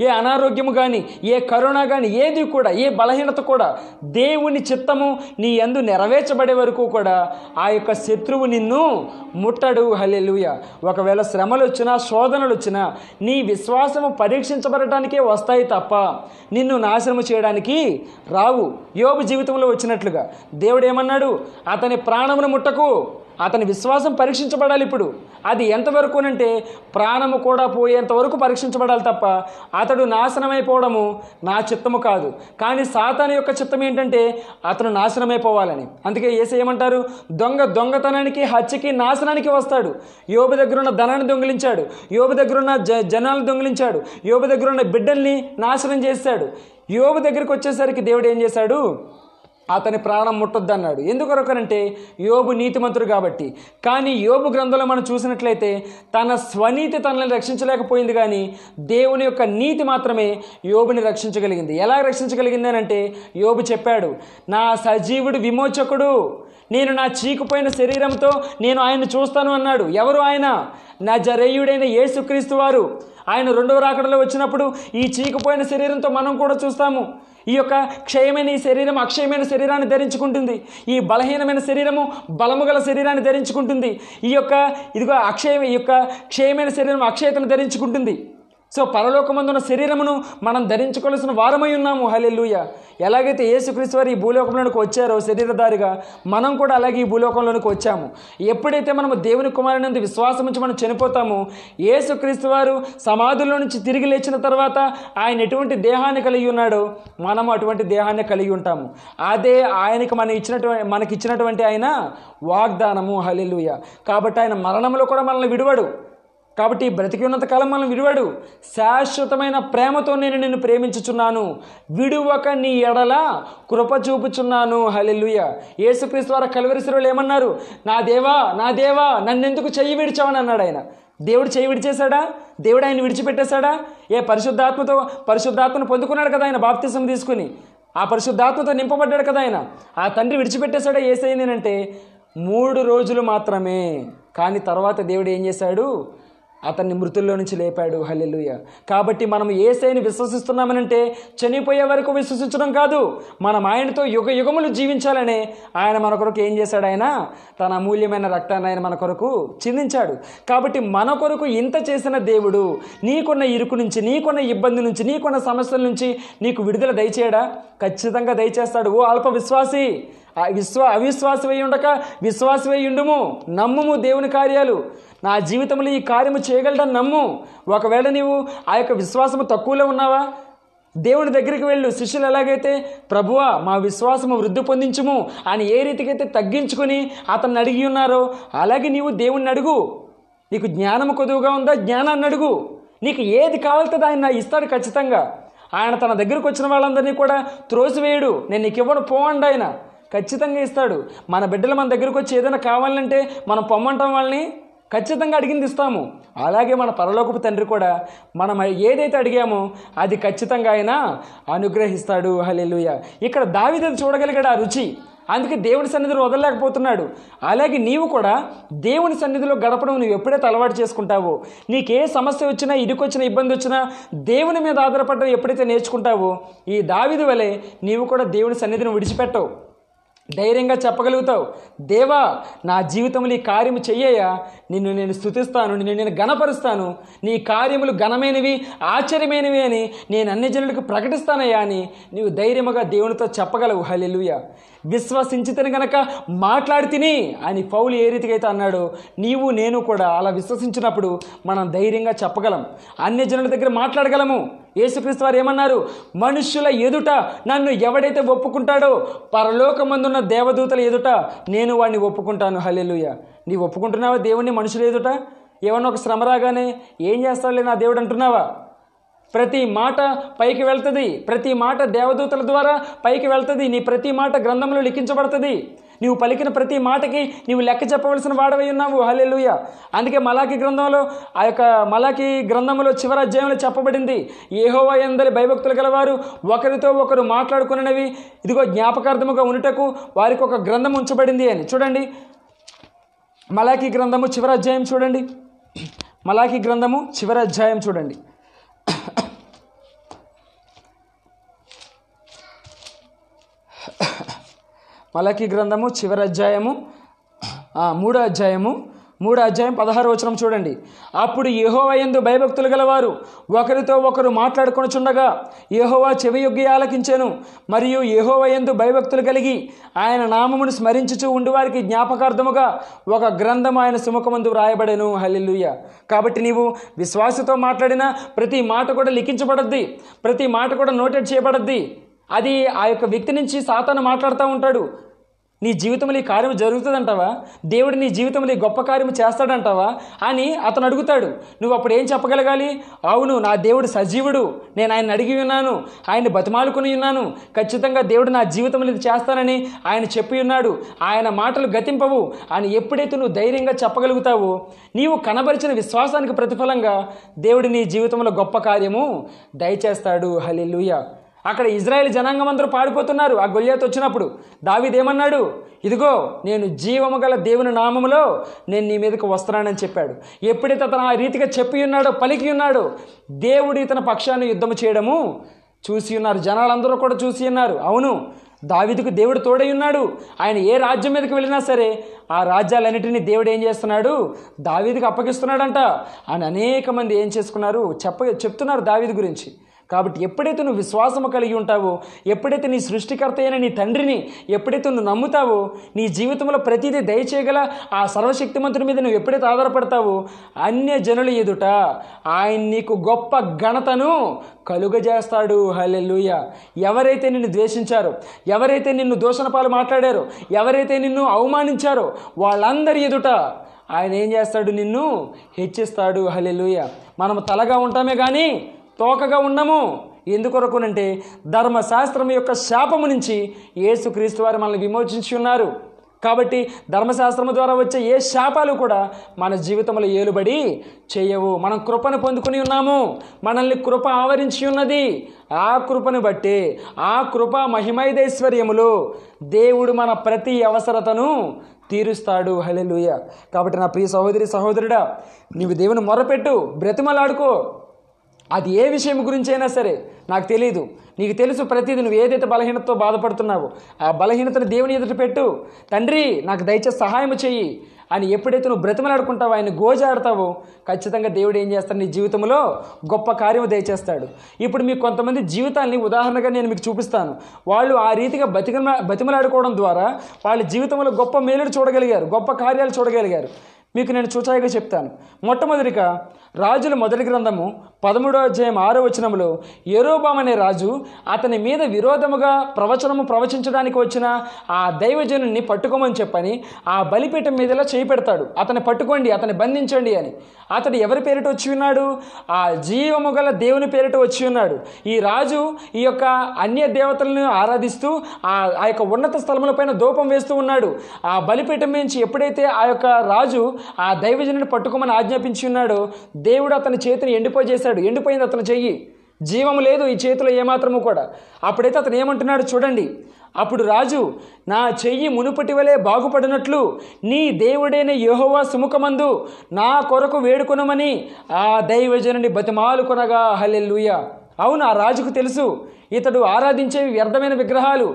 ఏ అనారోగ్యము కానీ ఏ కరోనా కానీ ఏది కూడా ఏ బలహీనత కూడా దేవుని చిత్తము నీ ఎందు నెరవేర్చబడే వరకు కూడా ఆ యొక్క శత్రువు నిన్ను ముట్టడు హలెలుయ ఒకవేళ శ్రమలు వచ్చినా శోధనలు వచ్చినా నీ విశ్వాసము పరీక్షించబడటానికే వస్తాయి తప్ప నిన్ను నాశనము చేయడానికి రావు యోగ జీవితంలో వచ్చినట్లుగా దేవుడు ఏమన్నాడు అతని ప్రాణమును ముట్టకు అతని విశ్వాసం పరీక్షించబడాలి ఇప్పుడు అది ఎంతవరకు అంటే ప్రాణము కూడా పోయేంతవరకు పరీక్షించబడాలి తప్ప అతడు నాశనమైపోవడము నా చిత్తము కాదు కానీ సాతాని యొక్క చిత్తం ఏంటంటే అతను నాశనమైపోవాలని అందుకే ఏసేయమంటారు దొంగ దొంగతనానికి హత్యకి నాశనానికి వస్తాడు యోబు దగ్గర ఉన్న ధనాన్ని దొంగిలించాడు యోబు దగ్గర ఉన్న జ జనాలను దొంగిలించాడు యోబు దగ్గర ఉన్న బిడ్డల్ని నాశనం చేశాడు యోబు దగ్గరికి వచ్చేసరికి దేవుడు ఏం చేశాడు అతని ప్రాణం ముట్టొద్దన్నాడు ఎందుకొరకనంటే యోబు నీతిమంతుడు కాబట్టి కానీ యోబు గ్రంథంలో మనం చూసినట్లయితే తన స్వనీతి తనని రక్షించలేకపోయింది కానీ దేవుని యొక్క నీతి మాత్రమే యోబుని రక్షించగలిగింది ఎలా రక్షించగలిగింది అంటే యోబు చెప్పాడు నా సజీవుడు విమోచకుడు నేను నా చీకుపోయిన శరీరంతో నేను ఆయన్ని చూస్తాను అన్నాడు ఎవరు ఆయన నా జరేయుడైన ఏసుక్రీస్తు వారు ఆయన రెండవ రాకడలో వచ్చినప్పుడు ఈ చీకుపోయిన శరీరంతో మనం కూడా చూస్తాము ఈ యొక్క క్షయమైన ఈ శరీరం అక్షయమైన శరీరాన్ని ధరించుకుంటుంది ఈ బలహీనమైన శరీరము బలము గల శరీరాన్ని ధరించుకుంటుంది ఈ యొక్క ఇదిగో అక్షయ ఈ యొక్క క్షయమైన శరీరం అక్షయతను ధరించుకుంటుంది సో పరలోకమందున శరీరమును మనం ధరించుకోవాల్సిన వారమై ఉన్నాము హలెల్లుయ ఎలాగైతే ఏసుక్రీస్తు వారు ఈ భూలోకంలోనికి వచ్చారో శరీరధారిగా మనం కూడా అలాగే ఈ భూలోకంలోనికి వచ్చాము ఎప్పుడైతే మనము దేవుని కుమారుని విశ్వాసం నుంచి మనం చనిపోతామో ఏసుక్రీస్తు వారు సమాధుల్లో నుంచి తిరిగి లేచిన తర్వాత ఆయన ఎటువంటి దేహాన్ని కలిగి ఉన్నాడో మనము అటువంటి దేహాన్ని కలిగి ఉంటాము అదే ఆయనకి మనం ఇచ్చినటువంటి మనకి ఇచ్చినటువంటి ఆయన వాగ్దానము హలెలుయ కాబట్టి ఆయన మరణంలో కూడా మనల్ని విడువడు కాబట్టి బ్రతికి కాలం మనం విడివాడు శాశ్వతమైన ప్రేమతో నేను నిన్ను ప్రేమించుచున్నాను విడువక నీ ఎడల కృప చూపుచున్నాను హలెలుయ యేసుక్రీస్తు వారు కలువరిశ్వరులు ఏమన్నారు నా దేవా నా దేవా నన్నెందుకు చెయ్యి విడిచావని అన్నాడు ఆయన దేవుడు చేయి విడిచేశాడా దేవుడు ఆయన విడిచిపెట్టేశాడా ఏ పరిశుద్ధాత్మతో పరిశుద్ధాత్మను పొందుకున్నాడు కదా ఆయన బాప్తిసం తీసుకుని ఆ పరిశుద్ధాత్మతో నింపబడ్డాడు కదా ఆయన ఆ తండ్రి విడిచిపెట్టేశాడా అంటే మూడు రోజులు మాత్రమే కానీ తర్వాత దేవుడు ఏం చేశాడు అతన్ని మృతుల్లో నుంచి లేపాడు హల్లెలుయ కాబట్టి మనం ఏసైని విశ్వసిస్తున్నామనంటే చనిపోయే వరకు విశ్వసించడం కాదు మనం ఆయనతో యుగ యుగములు జీవించాలని ఆయన మన కొరకు ఏం చేశాడు ఆయన తన అమూల్యమైన రక్తాన్ని ఆయన మన కొరకు చిందించాడు కాబట్టి మన కొరకు ఇంత చేసిన దేవుడు నీకున్న ఇరుకు నుంచి నీకున్న ఇబ్బంది నుంచి నీకున్న సమస్యల నుంచి నీకు విడుదల దయచేయడా ఖచ్చితంగా దయచేస్తాడు ఓ అల్ప విశ్వాసి విశ్వ అవిశ్వాసమై ఉండక విశ్వాసమై ఉండుము నమ్ముము దేవుని కార్యాలు నా జీవితంలో ఈ కార్యము చేయగలడని నమ్ము ఒకవేళ నీవు ఆ యొక్క విశ్వాసము తక్కువలో ఉన్నావా దేవుని దగ్గరికి వెళ్ళు శిష్యులు ఎలాగైతే ప్రభువా మా విశ్వాసము వృద్ధి పొందించుము అని ఏ రీతికైతే తగ్గించుకుని అతన్ని అడిగి ఉన్నారో అలాగే నీవు దేవుణ్ణి అడుగు నీకు జ్ఞానము కొదువుగా ఉందా జ్ఞానాన్ని అడుగు నీకు ఏది దాన్ని ఆయన ఇస్తాడు ఖచ్చితంగా ఆయన తన దగ్గరకు వచ్చిన వాళ్ళందరినీ కూడా త్రోసివేయడు నేను నీకు ఇవ్వను పోవండి ఆయన ఖచ్చితంగా ఇస్తాడు మన బిడ్డలు మన దగ్గరకు వచ్చి ఏదైనా కావాలంటే మనం పొమ్మంటాం వాళ్ళని ఖచ్చితంగా అడిగింది ఇస్తాము అలాగే మన పరలోకపు తండ్రి కూడా మనం ఏదైతే అడిగామో అది ఖచ్చితంగా ఆయన అనుగ్రహిస్తాడు హలెలుయ ఇక్కడ దావిద చూడగలిగాడు ఆ రుచి అందుకే దేవుని సన్నిధిలో వదలలేకపోతున్నాడు అలాగే నీవు కూడా దేవుని సన్నిధిలో గడపడం నువ్వు ఎప్పుడైతే అలవాటు చేసుకుంటావో నీకే సమస్య వచ్చినా ఇరుకొచ్చిన ఇబ్బంది వచ్చినా దేవుని మీద ఆధారపడడం ఎప్పుడైతే నేర్చుకుంటావో ఈ దావిది వలె నీవు కూడా దేవుని సన్నిధిని విడిచిపెట్టవు ధైర్యంగా చెప్పగలుగుతావు దేవా నా జీవితంలో ఈ కార్యము చెయ్యయా నిన్ను నేను స్థుతిస్తాను నిన్ను నేను గణపరుస్తాను నీ కార్యములు ఘనమైనవి ఆశ్చర్యమైనవి అని నేను అన్ని జనులకు ప్రకటిస్తానయ్యా అని నీవు ధైర్యముగా దేవునితో చెప్పగలవు హలెలుయ విశ్వసించితని గనక మాట్లాడి తిని అని పౌలు ఏ రీతికైతే అన్నాడో అన్నాడు నీవు నేను కూడా అలా విశ్వసించినప్పుడు మనం ధైర్యంగా చెప్పగలం అన్ని జనుల దగ్గర మాట్లాడగలము యేసుక్రీస్తు వారు ఏమన్నారు మనుష్యుల ఎదుట నన్ను ఎవడైతే ఒప్పుకుంటాడో పరలోకమందున్న దేవదూతల ఎదుట నేను వాడిని ఒప్పుకుంటాను హలెలుయ నీ ఒప్పుకుంటున్నావా దేవుణ్ణి మనుషుల ఎదుట ఏమన్నా ఒక శ్రమ రాగానే ఏం చేస్తాడులే నా దేవుడు అంటున్నావా ప్రతి మాట పైకి వెళ్తుంది ప్రతి మాట దేవదూతల ద్వారా పైకి వెళ్తుంది నీ ప్రతి మాట గ్రంథంలో లిఖించబడుతుంది నీవు పలికిన ప్రతి మాటకి నీవు లెక్క చెప్పవలసిన వాడవై ఉన్నావు హలెలుయ అందుకే మలాకి గ్రంథంలో ఆ యొక్క మలాకి గ్రంథంలో చివరి అధ్యాయంలో చెప్పబడింది ఏహోవా ఎందరి భయభక్తులు గలవారు ఒకరితో ఒకరు మాట్లాడుకున్నవి ఇదిగో జ్ఞాపకార్థముగా ఉండటకు వారికి ఒక గ్రంథం ఉంచబడింది అని చూడండి మలాకి గ్రంథము చివరి అధ్యాయం చూడండి మలాకి గ్రంథము చివరి అధ్యాయం చూడండి మలకి గ్రంథము చివరి అధ్యాయము మూడో అధ్యాయము మూడో అధ్యాయం పదహారు వచనం చూడండి అప్పుడు ఎందు భయభక్తులు గలవారు ఒకరితో ఒకరు చుండగా యహోవా చెవి యొగ్గి ఆలకించాను మరియు ఎందు భయభక్తులు కలిగి ఆయన నామమును స్మరించుచు ఉండువారికి జ్ఞాపకార్థముగా ఒక గ్రంథం ఆయన సుముఖమందు వ్రాయబడెను హల్లెలూయ కాబట్టి నీవు విశ్వాసతో మాట్లాడిన ప్రతి మాట కూడా లిఖించబడద్ది ప్రతి మాట కూడా నోటెడ్ చేయబడద్ది అది ఆ యొక్క వ్యక్తి నుంచి సాతాను మాట్లాడుతూ ఉంటాడు నీ జీవితంలో ఈ కార్యం జరుగుతుందంటావా దేవుడు నీ జీవితంలో ఈ గొప్ప కార్యం చేస్తాడంటావా అని అతను అడుగుతాడు నువ్వు అప్పుడు ఏం చెప్పగలగాలి అవును నా దేవుడు సజీవుడు నేను ఆయన అడిగి ఉన్నాను ఆయన బతిమాలుకుని ఉన్నాను ఖచ్చితంగా దేవుడు నా జీవితంలో ఇది చేస్తానని ఆయన చెప్పి ఉన్నాడు ఆయన మాటలు గతింపవు అని ఎప్పుడైతే నువ్వు ధైర్యంగా చెప్పగలుగుతావో నీవు కనబరిచిన విశ్వాసానికి ప్రతిఫలంగా దేవుడు నీ జీవితంలో గొప్ప కార్యము దయచేస్తాడు హలెలుయా అక్కడ ఇజ్రాయెల్ అందరూ పాడిపోతున్నారు ఆ గొల్యాత్ వచ్చినప్పుడు దావిదేమన్నాడు ఇదిగో నేను జీవము గల దేవుని నామములో నేను నీ మీదకి వస్తున్నానని చెప్పాడు ఎప్పుడైతే అతను ఆ రీతిగా చెప్పి ఉన్నాడో పలికి ఉన్నాడో దేవుడు ఇతని పక్షాన్ని యుద్ధము చేయడము చూసి ఉన్నారు జనాలందరూ కూడా చూసి ఉన్నారు అవును దావిదికు దేవుడు తోడై ఉన్నాడు ఆయన ఏ రాజ్యం మీదకి వెళ్ళినా సరే ఆ రాజ్యాలన్నిటినీ దేవుడు ఏం చేస్తున్నాడు దావీదికి అప్పగిస్తున్నాడంట అని అనేక మంది ఏం చేసుకున్నారు చెప్ప చెప్తున్నారు దావీది గురించి కాబట్టి ఎప్పుడైతే నువ్వు విశ్వాసము కలిగి ఉంటావో ఎప్పుడైతే నీ సృష్టికర్త అయిన నీ తండ్రిని ఎప్పుడైతే నువ్వు నమ్ముతావో నీ జీవితంలో ప్రతిదీ దయచేయగల ఆ సర్వశక్తిమంతుడి మీద నువ్వు ఎప్పుడైతే ఆధారపడతావో అన్య జనులు ఎదుట ఆయన నీకు గొప్ప ఘనతను కలుగజేస్తాడు హలెలుయ ఎవరైతే నిన్ను ద్వేషించారో ఎవరైతే నిన్ను దూషణపాలు మాట్లాడారో ఎవరైతే నిన్ను అవమానించారో వాళ్ళందరి ఎదుట ఆయన ఏం చేస్తాడు నిన్ను హెచ్చిస్తాడు హలెలుయ మనం తలగా ఉంటామే కానీ తోకగా ఉన్నాము ఎందుకొరకునంటే ధర్మశాస్త్రం యొక్క శాపము నుంచి యేసుక్రీస్తు వారు మనల్ని విమోచించి ఉన్నారు కాబట్టి ధర్మశాస్త్రము ద్వారా వచ్చే ఏ శాపాలు కూడా మన జీవితంలో ఏలుబడి చేయవు మనం కృపను పొందుకుని ఉన్నాము మనల్ని కృప ఆవరించి ఉన్నది ఆ కృపను బట్టి ఆ కృప మహిమైదైశ్వర్యములు దేవుడు మన ప్రతి అవసరతను తీరుస్తాడు హలే కాబట్టి నా ప్రియ సహోదరి సహోదరుడా నీవు దేవుని మొరపెట్టు బ్రతిమలాడుకో అది ఏ విషయం గురించి అయినా సరే నాకు తెలియదు నీకు తెలుసు ప్రతిది నువ్వు ఏదైతే బలహీనతతో బాధపడుతున్నావో ఆ బలహీనతను దేవుని ఎదుట పెట్టు తండ్రి నాకు దయచేసి సహాయం చెయ్యి అని ఎప్పుడైతే నువ్వు బ్రతిమలాడుకుంటావో ఆయన గోజాడతావో ఖచ్చితంగా దేవుడు ఏం చేస్తాడు నీ జీవితంలో గొప్ప కార్యం దయచేస్తాడు ఇప్పుడు మీకు కొంతమంది జీవితాన్ని ఉదాహరణగా నేను మీకు చూపిస్తాను వాళ్ళు ఆ రీతిగా బతిక బతిమలాడుకోవడం ద్వారా వాళ్ళ జీవితంలో గొప్ప మేలుడు చూడగలిగారు గొప్ప కార్యాలు చూడగలిగారు మీకు నేను చూచాయిగా చెప్తాను మొట్టమొదటిగా రాజుల మొదటి గ్రంథము పదమూడో అధ్యాయం ఆరో వచనంలో ఏరోబామ్ అనే రాజు అతని మీద విరోధముగా ప్రవచనము ప్రవచించడానికి వచ్చిన ఆ దైవజనుని పట్టుకోమని చెప్పని ఆ బలిపీఠం మీదలా చేయి పెడతాడు అతన్ని పట్టుకోండి అతన్ని బంధించండి అని అతడు ఎవరి పేరిట వచ్చి ఉన్నాడు ఆ జీవము గల దేవుని పేరిట వచ్చి ఉన్నాడు ఈ రాజు ఈ యొక్క అన్య దేవతలను ఆరాధిస్తూ ఆ యొక్క ఉన్నత స్థలములపైన దూపం వేస్తూ ఉన్నాడు ఆ బలిపీఠం నుంచి ఎప్పుడైతే ఆ యొక్క రాజు ఆ దైవజనుని పట్టుకోమని ఆజ్ఞాపించి ఉన్నాడో దేవుడు అతని చేతిని ఎండిపోయి చేశాడు ఎండిపోయింది అతను చెయ్యి జీవము లేదు ఈ చేతిలో ఏమాత్రము కూడా అప్పుడైతే అతను ఏమంటున్నాడు చూడండి అప్పుడు రాజు నా చెయ్యి మునుపటి వలె బాగుపడినట్లు నీ దేవుడైన యహోవా సుముఖమందు నా కొరకు వేడుకొనమని ఆ దైవజనుని బతిమాలుకొనగా హలెల్లుయ అవును ఆ రాజుకు తెలుసు ఇతడు ఆరాధించేవి వ్యర్థమైన విగ్రహాలు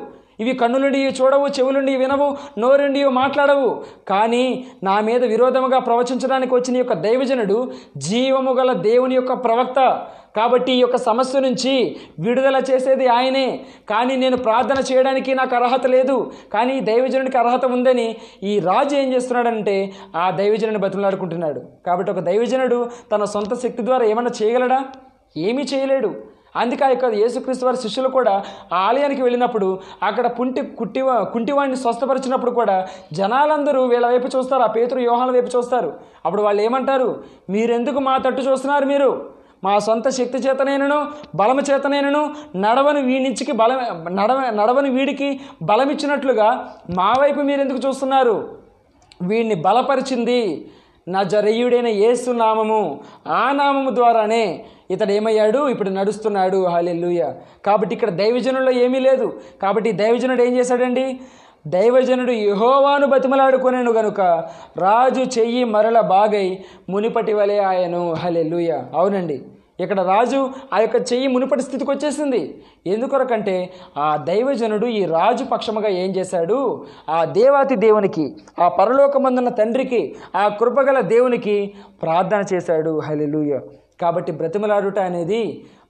ఇవి కన్నులుండి చూడవు చెవులుండి వినవు నోరుండి మాట్లాడవు కానీ నా మీద విరోధముగా ప్రవచించడానికి వచ్చిన యొక్క దైవజనుడు జీవము గల దేవుని యొక్క ప్రవక్త కాబట్టి ఈ యొక్క సమస్య నుంచి విడుదల చేసేది ఆయనే కానీ నేను ప్రార్థన చేయడానికి నాకు అర్హత లేదు కానీ ఈ దైవజనుడికి అర్హత ఉందని ఈ రాజు ఏం చేస్తున్నాడంటే ఆ దైవజనుడిని బతులాడుకుంటున్నాడు కాబట్టి ఒక దైవజనుడు తన సొంత శక్తి ద్వారా ఏమైనా చేయగలడా ఏమీ చేయలేడు అందుకే ఆ యొక్క యేసుక్రీస్తు వారి శిష్యులు కూడా ఆలయానికి వెళ్ళినప్పుడు అక్కడ పుంటి కుట్టి కుంటివాణ్ణి స్వస్థపరిచినప్పుడు కూడా జనాలందరూ వీళ్ళ వైపు చూస్తారు ఆ పేతురు వ్యూహాల వైపు చూస్తారు అప్పుడు వాళ్ళు ఏమంటారు మీరెందుకు మా తట్టు చూస్తున్నారు మీరు మా సొంత శక్తి చేతనైనను బలము చేతనైనను నడవని వీడించికి బలం నడవ నడవని వీడికి బలమిచ్చినట్లుగా మా వైపు మీరెందుకు చూస్తున్నారు వీడిని బలపరిచింది నా జరయుడైన ఏసు నామము ఆ నామము ద్వారానే ఇతడు ఏమయ్యాడు ఇప్పుడు నడుస్తున్నాడు హాలెల్లుయ కాబట్టి ఇక్కడ దైవజనుల్లో ఏమీ లేదు కాబట్టి దైవజనుడు ఏం చేశాడండి దైవజనుడు యహోవాను బతిమలాడుకునేను గనుక రాజు చెయ్యి మరల బాగై మునిపటి వలె ఆయను హలెల్లుయ అవునండి ఇక్కడ రాజు ఆ యొక్క చెయ్యి మునుపటి స్థితికి వచ్చేసింది ఎందుకొరకంటే ఆ దైవజనుడు ఈ రాజు పక్షముగా ఏం చేశాడు ఆ దేవాతి దేవునికి ఆ పరలోకమందున్న తండ్రికి ఆ కృపగల దేవునికి ప్రార్థన చేశాడు హలిలుయ కాబట్టి బ్రతిమలాడుట అనేది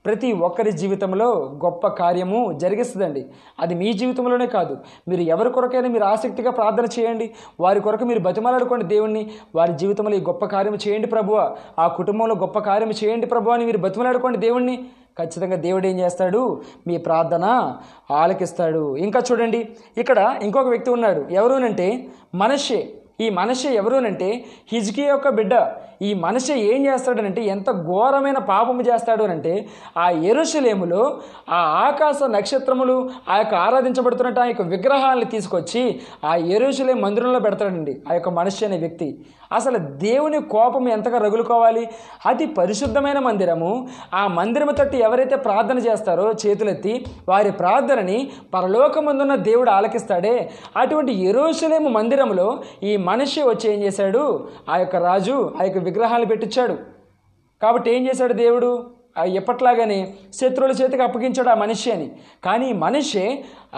ప్రతి ఒక్కరి జీవితంలో గొప్ప కార్యము జరిగిస్తుందండి అది మీ జీవితంలోనే కాదు మీరు ఎవరి కొరకైనా మీరు ఆసక్తిగా ప్రార్థన చేయండి వారి కొరకు మీరు బతిమాలాడుకోండి దేవుణ్ణి వారి జీవితంలో ఈ గొప్ప కార్యం చేయండి ప్రభువ ఆ కుటుంబంలో గొప్ప కార్యం చేయండి ప్రభు అని మీరు బతిమలాడుకోండి దేవుణ్ణి ఖచ్చితంగా దేవుడు ఏం చేస్తాడు మీ ప్రార్థన ఆలకిస్తాడు ఇంకా చూడండి ఇక్కడ ఇంకొక వ్యక్తి ఉన్నాడు ఎవరునంటే మనషే ఈ మనషే ఎవరునంటే హిజ్కి యొక్క బిడ్డ ఈ మనిషి ఏం చేస్తాడనంటే ఎంత ఘోరమైన పాపము చేస్తాడు అంటే ఆ ఎరుశలేములో ఆ ఆకాశ నక్షత్రములు ఆ యొక్క ఆరాధించబడుతున్నట్టు ఆ యొక్క విగ్రహాలను తీసుకొచ్చి ఆ ఎరుశలే మందిరంలో పెడతాడండి ఆ యొక్క మనిషి అనే వ్యక్తి అసలు దేవుని కోపం ఎంతగా రగులుకోవాలి అతి పరిశుద్ధమైన మందిరము ఆ మందిరము తట్టు ఎవరైతే ప్రార్థన చేస్తారో చేతులెత్తి వారి ప్రార్థనని పరలోకముందున్న దేవుడు ఆలకిస్తాడే అటువంటి ఎరుశలేము మందిరంలో ఈ మనిషి వచ్చి ఏం చేశాడు ఆ యొక్క రాజు ఆ యొక్క విగ్రహాలు పెట్టించాడు కాబట్టి ఏం చేశాడు దేవుడు ఎప్పట్లాగానే శత్రువుల చేతికి అప్పగించాడు ఆ మనిషి అని కానీ మనిషి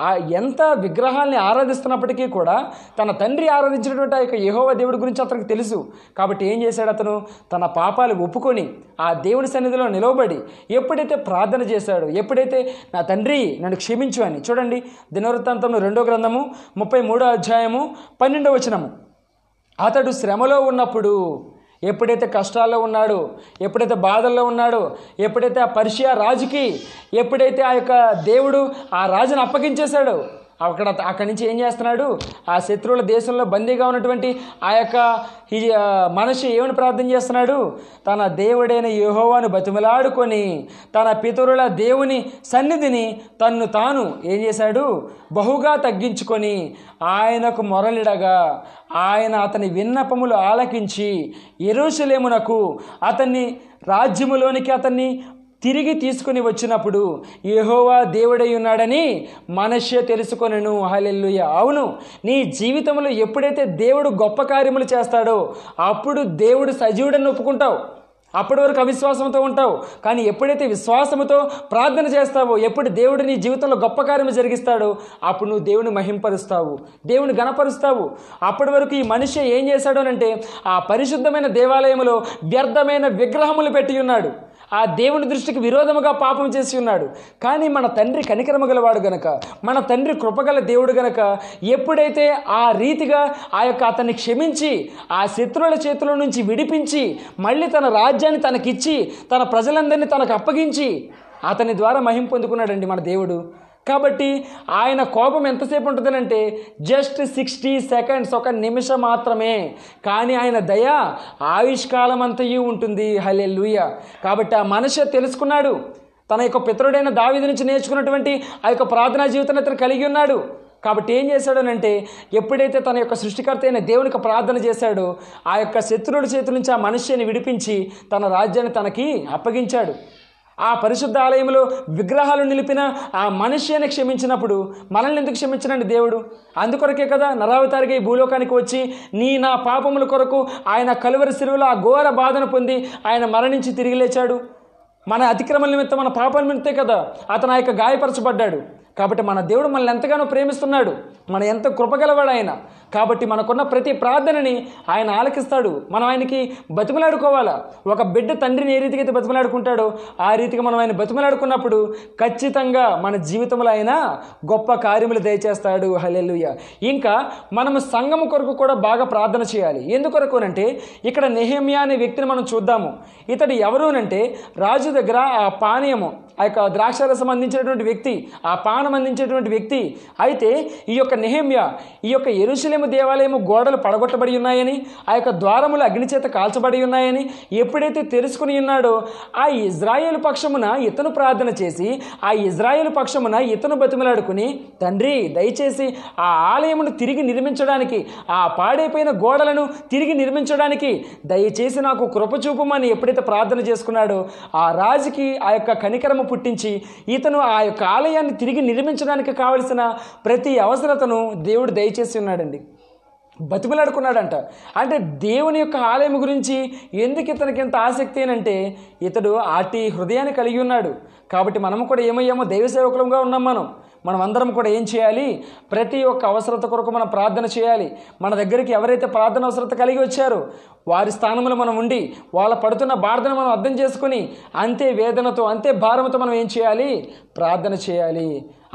ఆ ఎంత విగ్రహాల్ని ఆరాధిస్తున్నప్పటికీ కూడా తన తండ్రి ఆరాధించినటువంటి ఆ యొక్క యహోవ దేవుడి గురించి అతనికి తెలుసు కాబట్టి ఏం చేశాడు అతను తన పాపాలు ఒప్పుకొని ఆ దేవుని సన్నిధిలో నిలవబడి ఎప్పుడైతే ప్రార్థన చేశాడు ఎప్పుడైతే నా తండ్రి నన్ను క్షమించు అని చూడండి దినవృత్తాంతము రెండో గ్రంథము ముప్పై మూడో అధ్యాయము పన్నెండో వచనము అతడు శ్రమలో ఉన్నప్పుడు ఎప్పుడైతే కష్టాల్లో ఉన్నాడు ఎప్పుడైతే బాధల్లో ఉన్నాడు ఎప్పుడైతే ఆ పర్షియా రాజుకి ఎప్పుడైతే ఆ యొక్క దేవుడు ఆ రాజును అప్పగించేశాడు అక్కడ అక్కడి నుంచి ఏం చేస్తున్నాడు ఆ శత్రువుల దేశంలో బందీగా ఉన్నటువంటి ఆ యొక్క మనిషి ఏమని ప్రార్థన చేస్తున్నాడు తన దేవుడైన యోహోవాను బతిమలాడుకొని తన పితరుల దేవుని సన్నిధిని తన్ను తాను ఏం చేశాడు బహుగా తగ్గించుకొని ఆయనకు మొరలిడగా ఆయన అతని విన్నపములు ఆలకించి ఎరుసలేమునకు అతన్ని రాజ్యములోనికి అతన్ని తిరిగి తీసుకుని వచ్చినప్పుడు యహోవా దేవుడై ఉన్నాడని మనషే తెలుసుకొనను హలెల్లుయ అవును నీ జీవితంలో ఎప్పుడైతే దేవుడు గొప్ప కార్యములు చేస్తాడో అప్పుడు దేవుడు సజీవుడని ఒప్పుకుంటావు అప్పటి వరకు అవిశ్వాసంతో ఉంటావు కానీ ఎప్పుడైతే విశ్వాసముతో ప్రార్థన చేస్తావో ఎప్పుడు దేవుడు నీ జీవితంలో గొప్ప కార్యం జరిగిస్తాడో అప్పుడు నువ్వు దేవుని మహింపరుస్తావు దేవుని గణపరుస్తావు అప్పటి వరకు ఈ మనిషి ఏం చేశాడోనంటే ఆ పరిశుద్ధమైన దేవాలయంలో వ్యర్థమైన విగ్రహములు పెట్టి ఉన్నాడు ఆ దేవుని దృష్టికి విరోధముగా పాపం చేసి ఉన్నాడు కానీ మన తండ్రి కనికరమ గలవాడు గనక మన తండ్రి కృపగల దేవుడు గనక ఎప్పుడైతే ఆ రీతిగా ఆ యొక్క అతన్ని క్షమించి ఆ శత్రువుల చేతుల నుంచి విడిపించి మళ్ళీ తన రాజ్యాన్ని తనకిచ్చి తన ప్రజలందరినీ తనకు అప్పగించి అతని ద్వారా మహిం పొందుకున్నాడండి మన దేవుడు కాబట్టి ఆయన కోపం ఎంతసేపు ఉంటుందనంటే జస్ట్ సిక్స్టీ సెకండ్స్ ఒక నిమిషం మాత్రమే కానీ ఆయన దయ ఆయుష్కాలం అంతయు ఉంటుంది హలే లూయ కాబట్టి ఆ మనిషి తెలుసుకున్నాడు తన యొక్క పితరుడైన దావిధి నుంచి నేర్చుకున్నటువంటి ఆ యొక్క ప్రార్థనా జీవితాన్ని అతను కలిగి ఉన్నాడు కాబట్టి ఏం చేశాడనంటే ఎప్పుడైతే తన యొక్క సృష్టికర్త అయిన దేవునికి ప్రార్థన చేశాడో ఆ యొక్క శత్రువుడి చేతి నుంచి ఆ మనిషిని విడిపించి తన రాజ్యాన్ని తనకి అప్పగించాడు ఆ పరిశుద్ధ ఆలయంలో విగ్రహాలు నిలిపిన ఆ మనిషిని క్షమించినప్పుడు మనల్ని ఎందుకు క్షమించనండి దేవుడు అందుకొరకే కదా నరావతారిగా ఈ భూలోకానికి వచ్చి నీ నా పాపముల కొరకు ఆయన కలువరి సిరువులో ఆ ఘోర బాధను పొంది ఆయన మరణించి తిరిగి లేచాడు మన అతిక్రమల నిమిత్తం మన పాపం నిమిత్తే కదా అతను ఆ యొక్క గాయపరచబడ్డాడు కాబట్టి మన దేవుడు మనల్ని ఎంతగానో ప్రేమిస్తున్నాడు మన ఎంత కృపగలవాడు ఆయన కాబట్టి మనకున్న ప్రతి ప్రార్థనని ఆయన ఆలకిస్తాడు మనం ఆయనకి బతిమలాడుకోవాలా ఒక బిడ్డ తండ్రిని ఏ రీతికి అయితే బతిమలాడుకుంటాడో ఆ రీతిగా మనం ఆయన బతిమలాడుకున్నప్పుడు ఖచ్చితంగా మన జీవితంలో ఆయన గొప్ప కార్యములు దయచేస్తాడు హలెలుయ ఇంకా మనం సంఘము కొరకు కూడా బాగా ప్రార్థన చేయాలి ఎందుకొరకు అంటే ఇక్కడ నెహేమియా అనే వ్యక్తిని మనం చూద్దాము ఇతడు ఎవరునంటే రాజు దగ్గర ఆ పానీయము ఆ యొక్క ద్రాక్షారసం అందించేటువంటి వ్యక్తి ఆ పానం అందించేటువంటి వ్యక్తి అయితే ఈ యొక్క నెహమ్య ఈ యొక్క ఎరుశలేము దేవాలయము గోడలు పడగొట్టబడి ఉన్నాయని ఆ యొక్క ద్వారములు అగ్నిచేత కాల్చబడి ఉన్నాయని ఎప్పుడైతే తెలుసుకుని ఉన్నాడో ఆ ఇజ్రాయేల్ పక్షమున ఇతను ప్రార్థన చేసి ఆ ఇజ్రాయేల్ పక్షమున ఇతను బతిమలాడుకుని తండ్రి దయచేసి ఆ ఆలయమును తిరిగి నిర్మించడానికి ఆ పాడైపోయిన గోడలను తిరిగి నిర్మించడానికి దయచేసి నాకు కృపచూపమని ఎప్పుడైతే ప్రార్థన చేసుకున్నాడో ఆ రాజుకి ఆ యొక్క కనికరము ఆలయము పుట్టించి ఇతను ఆ యొక్క ఆలయాన్ని తిరిగి నిర్మించడానికి కావలసిన ప్రతి అవసరతను దేవుడు దయచేసి ఉన్నాడండి బతిమలాడుకున్నాడంట అంటే దేవుని యొక్క ఆలయం గురించి ఎందుకు ఇతనికి ఇంత ఆసక్తి అంటే ఇతడు ఆటి హృదయాన్ని కలిగి ఉన్నాడు కాబట్టి మనము కూడా ఏమయ్యామో దైవ సేవకులంగా ఉన్నాం మనం మనం అందరం కూడా ఏం చేయాలి ప్రతి ఒక్క అవసరత కొరకు మనం ప్రార్థన చేయాలి మన దగ్గరికి ఎవరైతే ప్రార్థన అవసరత కలిగి వచ్చారో వారి స్థానంలో మనం ఉండి వాళ్ళ పడుతున్న బాధను మనం అర్థం చేసుకుని అంతే వేదనతో అంతే భారంతో మనం ఏం చేయాలి ప్రార్థన చేయాలి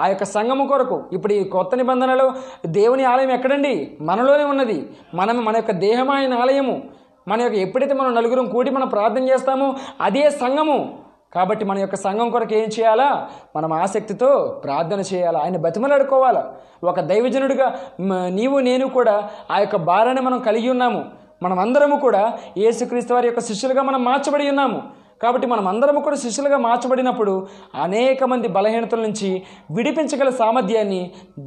ఆ యొక్క సంఘము కొరకు ఇప్పుడు ఈ కొత్త నిబంధనలో దేవుని ఆలయం ఎక్కడండి మనలోనే ఉన్నది మనం మన యొక్క దేహమైన ఆలయము మన యొక్క ఎప్పుడైతే మనం నలుగురం కూడి మనం ప్రార్థన చేస్తామో అదే సంఘము కాబట్టి మన యొక్క సంఘం కొరకు ఏం చేయాలా మనం ఆసక్తితో ప్రార్థన చేయాలా ఆయన బతిమలాడుకోవాలా ఒక దైవజనుడిగా నీవు నేను కూడా ఆ యొక్క భారాన్ని మనం కలిగి ఉన్నాము మనమందరము కూడా యేసుక్రీస్తు వారి యొక్క శిష్యులుగా మనం మార్చబడి ఉన్నాము కాబట్టి మనం అందరం కూడా శిష్యులుగా మార్చబడినప్పుడు అనేక మంది బలహీనతల నుంచి విడిపించగల సామర్థ్యాన్ని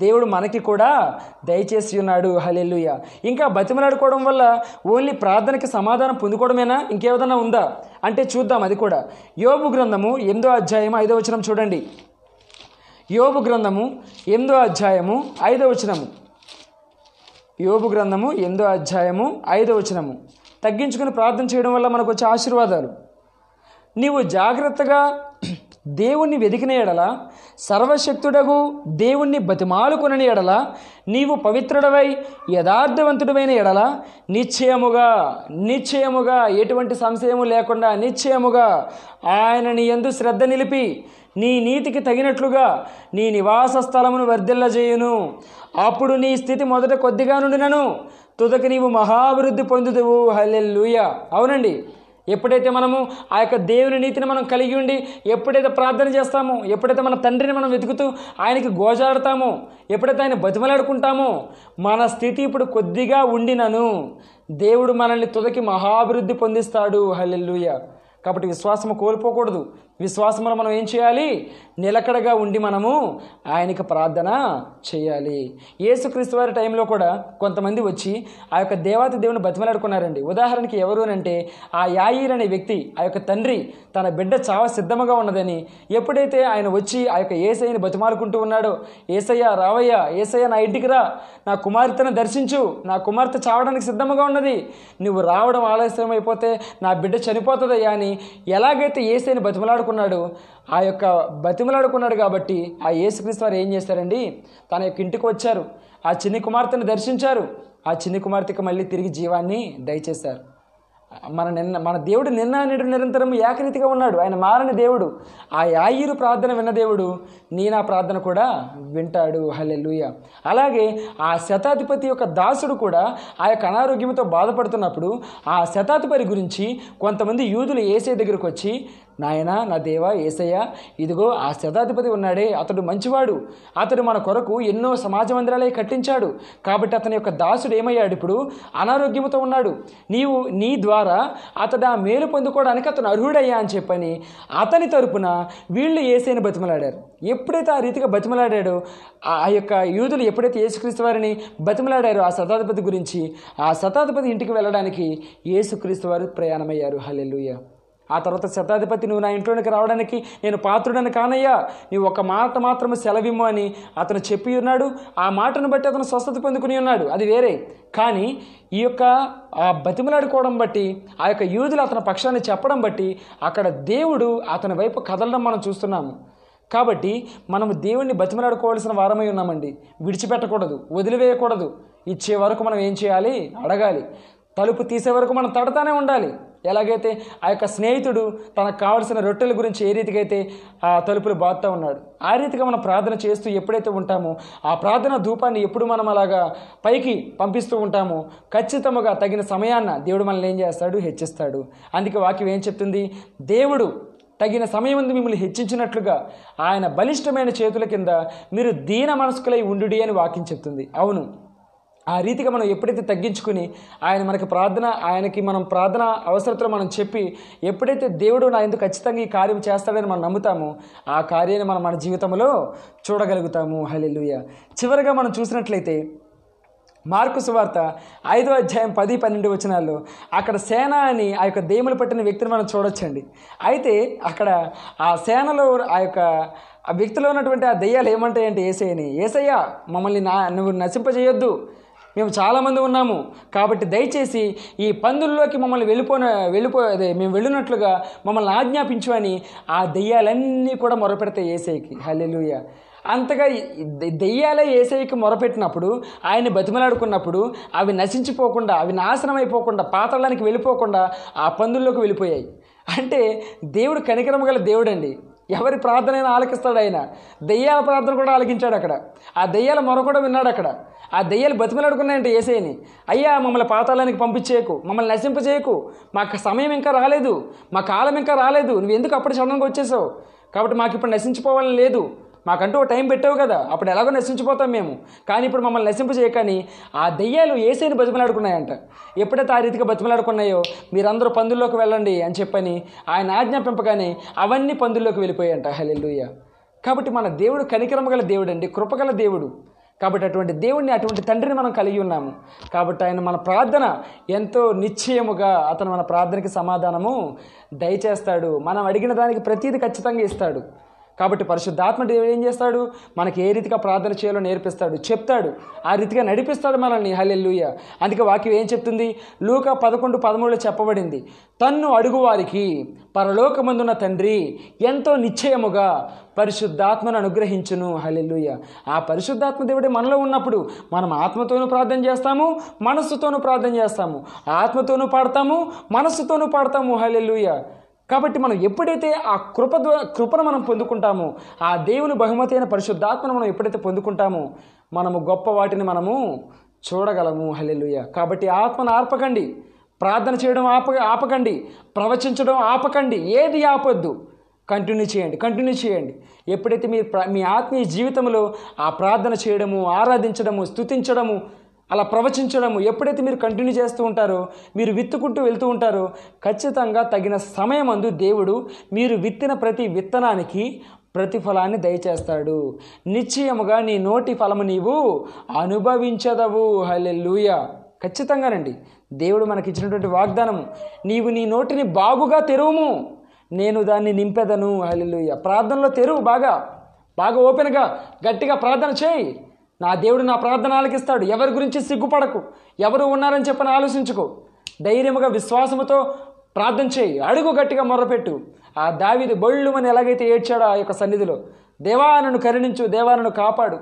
దేవుడు మనకి కూడా దయచేసి ఉన్నాడు హలెల్లుయ ఇంకా బతిమలాడుకోవడం వల్ల ఓన్లీ ప్రార్థనకి సమాధానం పొందుకోవడమేనా ఇంకేదన్నా ఉందా అంటే చూద్దాం అది కూడా యోగు గ్రంథము ఎనిమిదో అధ్యాయం ఐదో వచనం చూడండి యోగు గ్రంథము ఎనిమిదో అధ్యాయము ఐదో వచనము యోగు గ్రంథము ఎనిమిదో అధ్యాయము ఐదో వచనము తగ్గించుకుని ప్రార్థన చేయడం వల్ల మనకు వచ్చే ఆశీర్వాదాలు నీవు జాగ్రత్తగా దేవుణ్ణి వెదికిన ఎడల సర్వశక్తుడగు దేవుణ్ణి బతిమాలుకునని ఎడల నీవు పవిత్రుడవై యథార్థవంతుడమైన ఎడల నిశ్చయముగా నిశ్చయముగా ఎటువంటి సంశయము లేకుండా నిశ్చయముగా ఆయన నీ ఎందు శ్రద్ధ నిలిపి నీ నీతికి తగినట్లుగా నీ నివాస స్థలమును వర్ధిల్లజేయును అప్పుడు నీ స్థితి మొదట కొద్దిగా నుండినను తుదకి నీవు మహాభివృద్ధి పొందుదువు హల్లెల్లుయ అవునండి ఎప్పుడైతే మనము ఆ యొక్క దేవుని నీతిని మనం కలిగి ఉండి ఎప్పుడైతే ప్రార్థన చేస్తామో ఎప్పుడైతే మన తండ్రిని మనం వెతుకుతూ ఆయనకి గోజాడతామో ఎప్పుడైతే ఆయన బతిమలాడుకుంటామో మన స్థితి ఇప్పుడు కొద్దిగా ఉండినను దేవుడు మనల్ని తుదకి మహాభివృద్ధి పొందిస్తాడు హల్లెల్లుయ కాబట్టి విశ్వాసము కోల్పోకూడదు విశ్వాసంలో మనం ఏం చేయాలి నిలకడగా ఉండి మనము ఆయనకి ప్రార్థన చేయాలి యేసుక్రీస్తు వారి టైంలో కూడా కొంతమంది వచ్చి ఆ యొక్క దేవాతి దేవుని బతిమలాడుకున్నారండి ఉదాహరణకి ఎవరు అంటే ఆ యాయిర్ అనే వ్యక్తి ఆ యొక్క తండ్రి తన బిడ్డ చాలా సిద్ధంగా ఉన్నదని ఎప్పుడైతే ఆయన వచ్చి ఆ యొక్క ఏసయ్యని బతిమాలుకుంటూ ఉన్నాడో ఏసయ్య రావయ్య ఏసయ్య నా ఇంటికి రా నా కుమార్తెను దర్శించు నా కుమార్తె చావడానికి సిద్ధంగా ఉన్నది నువ్వు రావడం ఆలస్యం అయిపోతే నా బిడ్డ చనిపోతుందయ్యా అని ఎలాగైతే ఏసైని బతిమలాడుకు బతిమలాడుకున్నాడు ఆ యొక్క బతిమలాడుకున్నాడు కాబట్టి ఆ యేసుక్రీస్తు వారు ఏం చేస్తారండి తన యొక్క ఇంటికి వచ్చారు ఆ చిన్ని కుమార్తెను దర్శించారు ఆ చిన్ని కుమార్తెకి మళ్ళీ తిరిగి జీవాన్ని దయచేశారు మన నిన్న మన దేవుడు నిన్న నిడు నిరంతరం ఏకరీతిగా ఉన్నాడు ఆయన మారని దేవుడు ఆ యాయిరు ప్రార్థన విన్న దేవుడు నీ నా ప్రార్థన కూడా వింటాడు హలెల్లుయ అలాగే ఆ శతాధిపతి యొక్క దాసుడు కూడా ఆ యొక్క అనారోగ్యంతో బాధపడుతున్నప్పుడు ఆ శతాధిపతి గురించి కొంతమంది యూదులు ఏసే దగ్గరకు వచ్చి నాయన నా దేవ ఏసయ్య ఇదిగో ఆ శతాధిపతి ఉన్నాడే అతడు మంచివాడు అతడు మన కొరకు ఎన్నో సమాజ మందిరాలే కట్టించాడు కాబట్టి అతని యొక్క దాసుడు ఏమయ్యాడు ఇప్పుడు అనారోగ్యంతో ఉన్నాడు నీవు నీ ద్వారా అతడు ఆ మేలు పొందుకోవడానికి అతను అర్హుడయ్యా అని చెప్పని అతని తరపున వీళ్ళు ఏసైని బతిమలాడారు ఎప్పుడైతే ఆ రీతిగా బతిమలాడాడో ఆ యొక్క యూదులు ఎప్పుడైతే యేసుక్రీస్తు వారిని బతిమలాడారో ఆ శతాధిపతి గురించి ఆ శతాధిపతి ఇంటికి వెళ్ళడానికి యేసుక్రీస్తు వారు ప్రయాణమయ్యారు హలెల్లుయ్య ఆ తర్వాత శతాధిపతి నువ్వు నా ఇంట్లోనికి రావడానికి నేను పాత్రుడని కానయ్యా నీవు ఒక మాట మాత్రము సెలవిమ్మో అని అతను చెప్పి ఉన్నాడు ఆ మాటను బట్టి అతను స్వస్థత పొందుకుని ఉన్నాడు అది వేరే కానీ ఈ యొక్క ఆ బతిమలాడుకోవడం బట్టి ఆ యొక్క యూదులు అతని పక్షాన్ని చెప్పడం బట్టి అక్కడ దేవుడు అతని వైపు కదలడం మనం చూస్తున్నాము కాబట్టి మనము దేవుణ్ణి బతిమలాడుకోవాల్సిన వారమై ఉన్నామండి విడిచిపెట్టకూడదు వదిలివేయకూడదు ఇచ్చే వరకు మనం ఏం చేయాలి అడగాలి తలుపు తీసే వరకు మనం తడతానే ఉండాలి ఎలాగైతే ఆ యొక్క స్నేహితుడు తనకు కావలసిన రొట్టెల గురించి ఏ రీతికైతే ఆ తలుపులు బాధతా ఉన్నాడు ఆ రీతిగా మనం ప్రార్థన చేస్తూ ఎప్పుడైతే ఉంటామో ఆ ప్రార్థన ధూపాన్ని ఎప్పుడు మనం అలాగా పైకి పంపిస్తూ ఉంటామో ఖచ్చితంగా తగిన సమయాన్న దేవుడు మనల్ని ఏం చేస్తాడు హెచ్చిస్తాడు అందుకే వాక్యం ఏం చెప్తుంది దేవుడు తగిన సమయం ముందు మిమ్మల్ని హెచ్చించినట్లుగా ఆయన బలిష్టమైన చేతుల కింద మీరు దీన మనస్కులై ఉండు అని వాక్యం చెప్తుంది అవును ఆ రీతిగా మనం ఎప్పుడైతే తగ్గించుకుని ఆయన మనకి ప్రార్థన ఆయనకి మనం ప్రార్థన అవసరతలు మనం చెప్పి ఎప్పుడైతే దేవుడు నా ఎందుకు ఖచ్చితంగా ఈ కార్యం చేస్తాడని మనం నమ్ముతామో ఆ కార్యాన్ని మనం మన జీవితంలో చూడగలుగుతాము హలిలుయ చివరగా మనం చూసినట్లయితే మార్కు సువార్త ఐదో అధ్యాయం పది పన్నెండు వచనాల్లో అక్కడ సేన అని ఆ యొక్క దేములు పట్టిన వ్యక్తిని మనం చూడొచ్చండి అయితే అక్కడ ఆ సేనలో ఆ యొక్క ఆ వ్యక్తిలో ఉన్నటువంటి ఆ దెయ్యాలు ఏమంటాయంటే ఏసయ్యని ఏసయ్యా మమ్మల్ని నా నువ్వు నశింపజేయొద్దు మేము చాలామంది ఉన్నాము కాబట్టి దయచేసి ఈ పందుల్లోకి మమ్మల్ని వెళ్ళిపోన వెళ్ళిపో మేము వెళ్ళినట్లుగా మమ్మల్ని ఆజ్ఞాపించు అని ఆ దెయ్యాలన్నీ కూడా మొరపెడతాయి ఏసైకి హలెలుయ అంతగా దెయ్యాలే ఏసైకి మొరపెట్టినప్పుడు ఆయన బతిమలాడుకున్నప్పుడు అవి నశించిపోకుండా అవి నాశనం అయిపోకుండా పాతలానికి వెళ్ళిపోకుండా ఆ పందుల్లోకి వెళ్ళిపోయాయి అంటే దేవుడు కనికరమ గల దేవుడండి ఎవరి ప్రార్థనైనా ఆలకిస్తాడు ఆయన దెయ్యాల ప్రార్థన కూడా ఆలకించాడు అక్కడ ఆ దెయ్యాల మొర కూడా విన్నాడు అక్కడ ఆ దెయ్యాలు బతిమలాడుకున్నాయంటే ఏసైని అయ్యా మమ్మల్ని పాతాళానికి పంపించేయకు మమ్మల్ని నశింపజేయకు మాకు సమయం ఇంకా రాలేదు మా కాలం ఇంకా రాలేదు నువ్వు ఎందుకు అప్పుడు సడన్గా వచ్చేసావు కాబట్టి మాకు ఇప్పుడు నశించిపోవాలని లేదు మాకంటూ టైం పెట్టావు కదా అప్పుడు ఎలాగో నశించిపోతాం మేము కానీ ఇప్పుడు మమ్మల్ని నశింపజేయకని ఆ దెయ్యాలు ఏసైని బతిమలాడుకున్నాయంట ఎప్పుడైతే ఆ రీతిగా బతిమలాడుకున్నాయో మీరందరూ పందుల్లోకి వెళ్ళండి అని చెప్పని ఆయన ఆజ్ఞాపింపగానే అవన్నీ పందుల్లోకి వెళ్ళిపోయాయంట హలెల్లుయ్య కాబట్టి మన దేవుడు కనికరమగల దేవుడు అండి కృపగల దేవుడు కాబట్టి అటువంటి దేవుణ్ణి అటువంటి తండ్రిని మనం కలిగి ఉన్నాము కాబట్టి ఆయన మన ప్రార్థన ఎంతో నిశ్చయముగా అతను మన ప్రార్థనకి సమాధానము దయచేస్తాడు మనం అడిగిన దానికి ప్రతీది ఖచ్చితంగా ఇస్తాడు కాబట్టి పరిశుద్ధాత్మ దేవుడు ఏం చేస్తాడు మనకి ఏ రీతిగా ప్రార్థన చేయాలో నేర్పిస్తాడు చెప్తాడు ఆ రీతిగా నడిపిస్తాడు మనల్ని హలెల్లుయ అందుకే వాక్యం ఏం చెప్తుంది లూక పదకొండు పదమూడులో చెప్పబడింది తన్ను అడుగువారికి పరలోకమందున్న తండ్రి ఎంతో నిశ్చయముగా పరిశుద్ధాత్మను అనుగ్రహించును హలెల్లుయ ఆ పరిశుద్ధాత్మ దేవుడే మనలో ఉన్నప్పుడు మనం ఆత్మతోనూ ప్రార్థన చేస్తాము మనస్సుతోనూ ప్రార్థన చేస్తాము ఆత్మతోనూ పాడతాము మనస్సుతోనూ పాడతాము హలెల్లుయ కాబట్టి మనం ఎప్పుడైతే ఆ కృప కృపను మనం పొందుకుంటామో ఆ దేవుని బహుమతి అయిన పరిశుద్ధాత్మను మనం ఎప్పుడైతే పొందుకుంటామో మనము గొప్ప వాటిని మనము చూడగలము హలెలుయ కాబట్టి ఆత్మను ఆర్పకండి ప్రార్థన చేయడం ఆప ఆపకండి ప్రవచించడం ఆపకండి ఏది ఆపొద్దు కంటిన్యూ చేయండి కంటిన్యూ చేయండి ఎప్పుడైతే మీ మీ ఆత్మీయ జీవితంలో ఆ ప్రార్థన చేయడము ఆరాధించడము స్థుతించడము అలా ప్రవచించడము ఎప్పుడైతే మీరు కంటిన్యూ చేస్తూ ఉంటారో మీరు విత్తుకుంటూ వెళ్తూ ఉంటారో ఖచ్చితంగా తగిన సమయం అందు దేవుడు మీరు విత్తిన ప్రతి విత్తనానికి ప్రతిఫలాన్ని దయచేస్తాడు నిశ్చయముగా నీ నోటి ఫలము నీవు అనుభవించదవు లూయ ఖచ్చితంగానండి దేవుడు మనకిచ్చినటువంటి వాగ్దానము నీవు నీ నోటిని బాగుగా తెరువుము నేను దాన్ని నింపెదను హలెల్లుయ ప్రార్థనలో తెరువు బాగా బాగా ఓపెన్గా గట్టిగా ప్రార్థన చేయి నా దేవుడు నా ప్రార్థన ఆలకిస్తాడు ఎవరి గురించి సిగ్గుపడకు ఎవరు ఉన్నారని చెప్పని ఆలోచించుకో ధైర్యముగా విశ్వాసముతో ప్రార్థన చేయి అడుగు గట్టిగా మొరపెట్టు ఆ దావిది బొళ్ళుమని ఎలాగైతే ఏడ్చాడో ఆ యొక్క సన్నిధిలో దేవా కరుణించు దేవాలను కాపాడు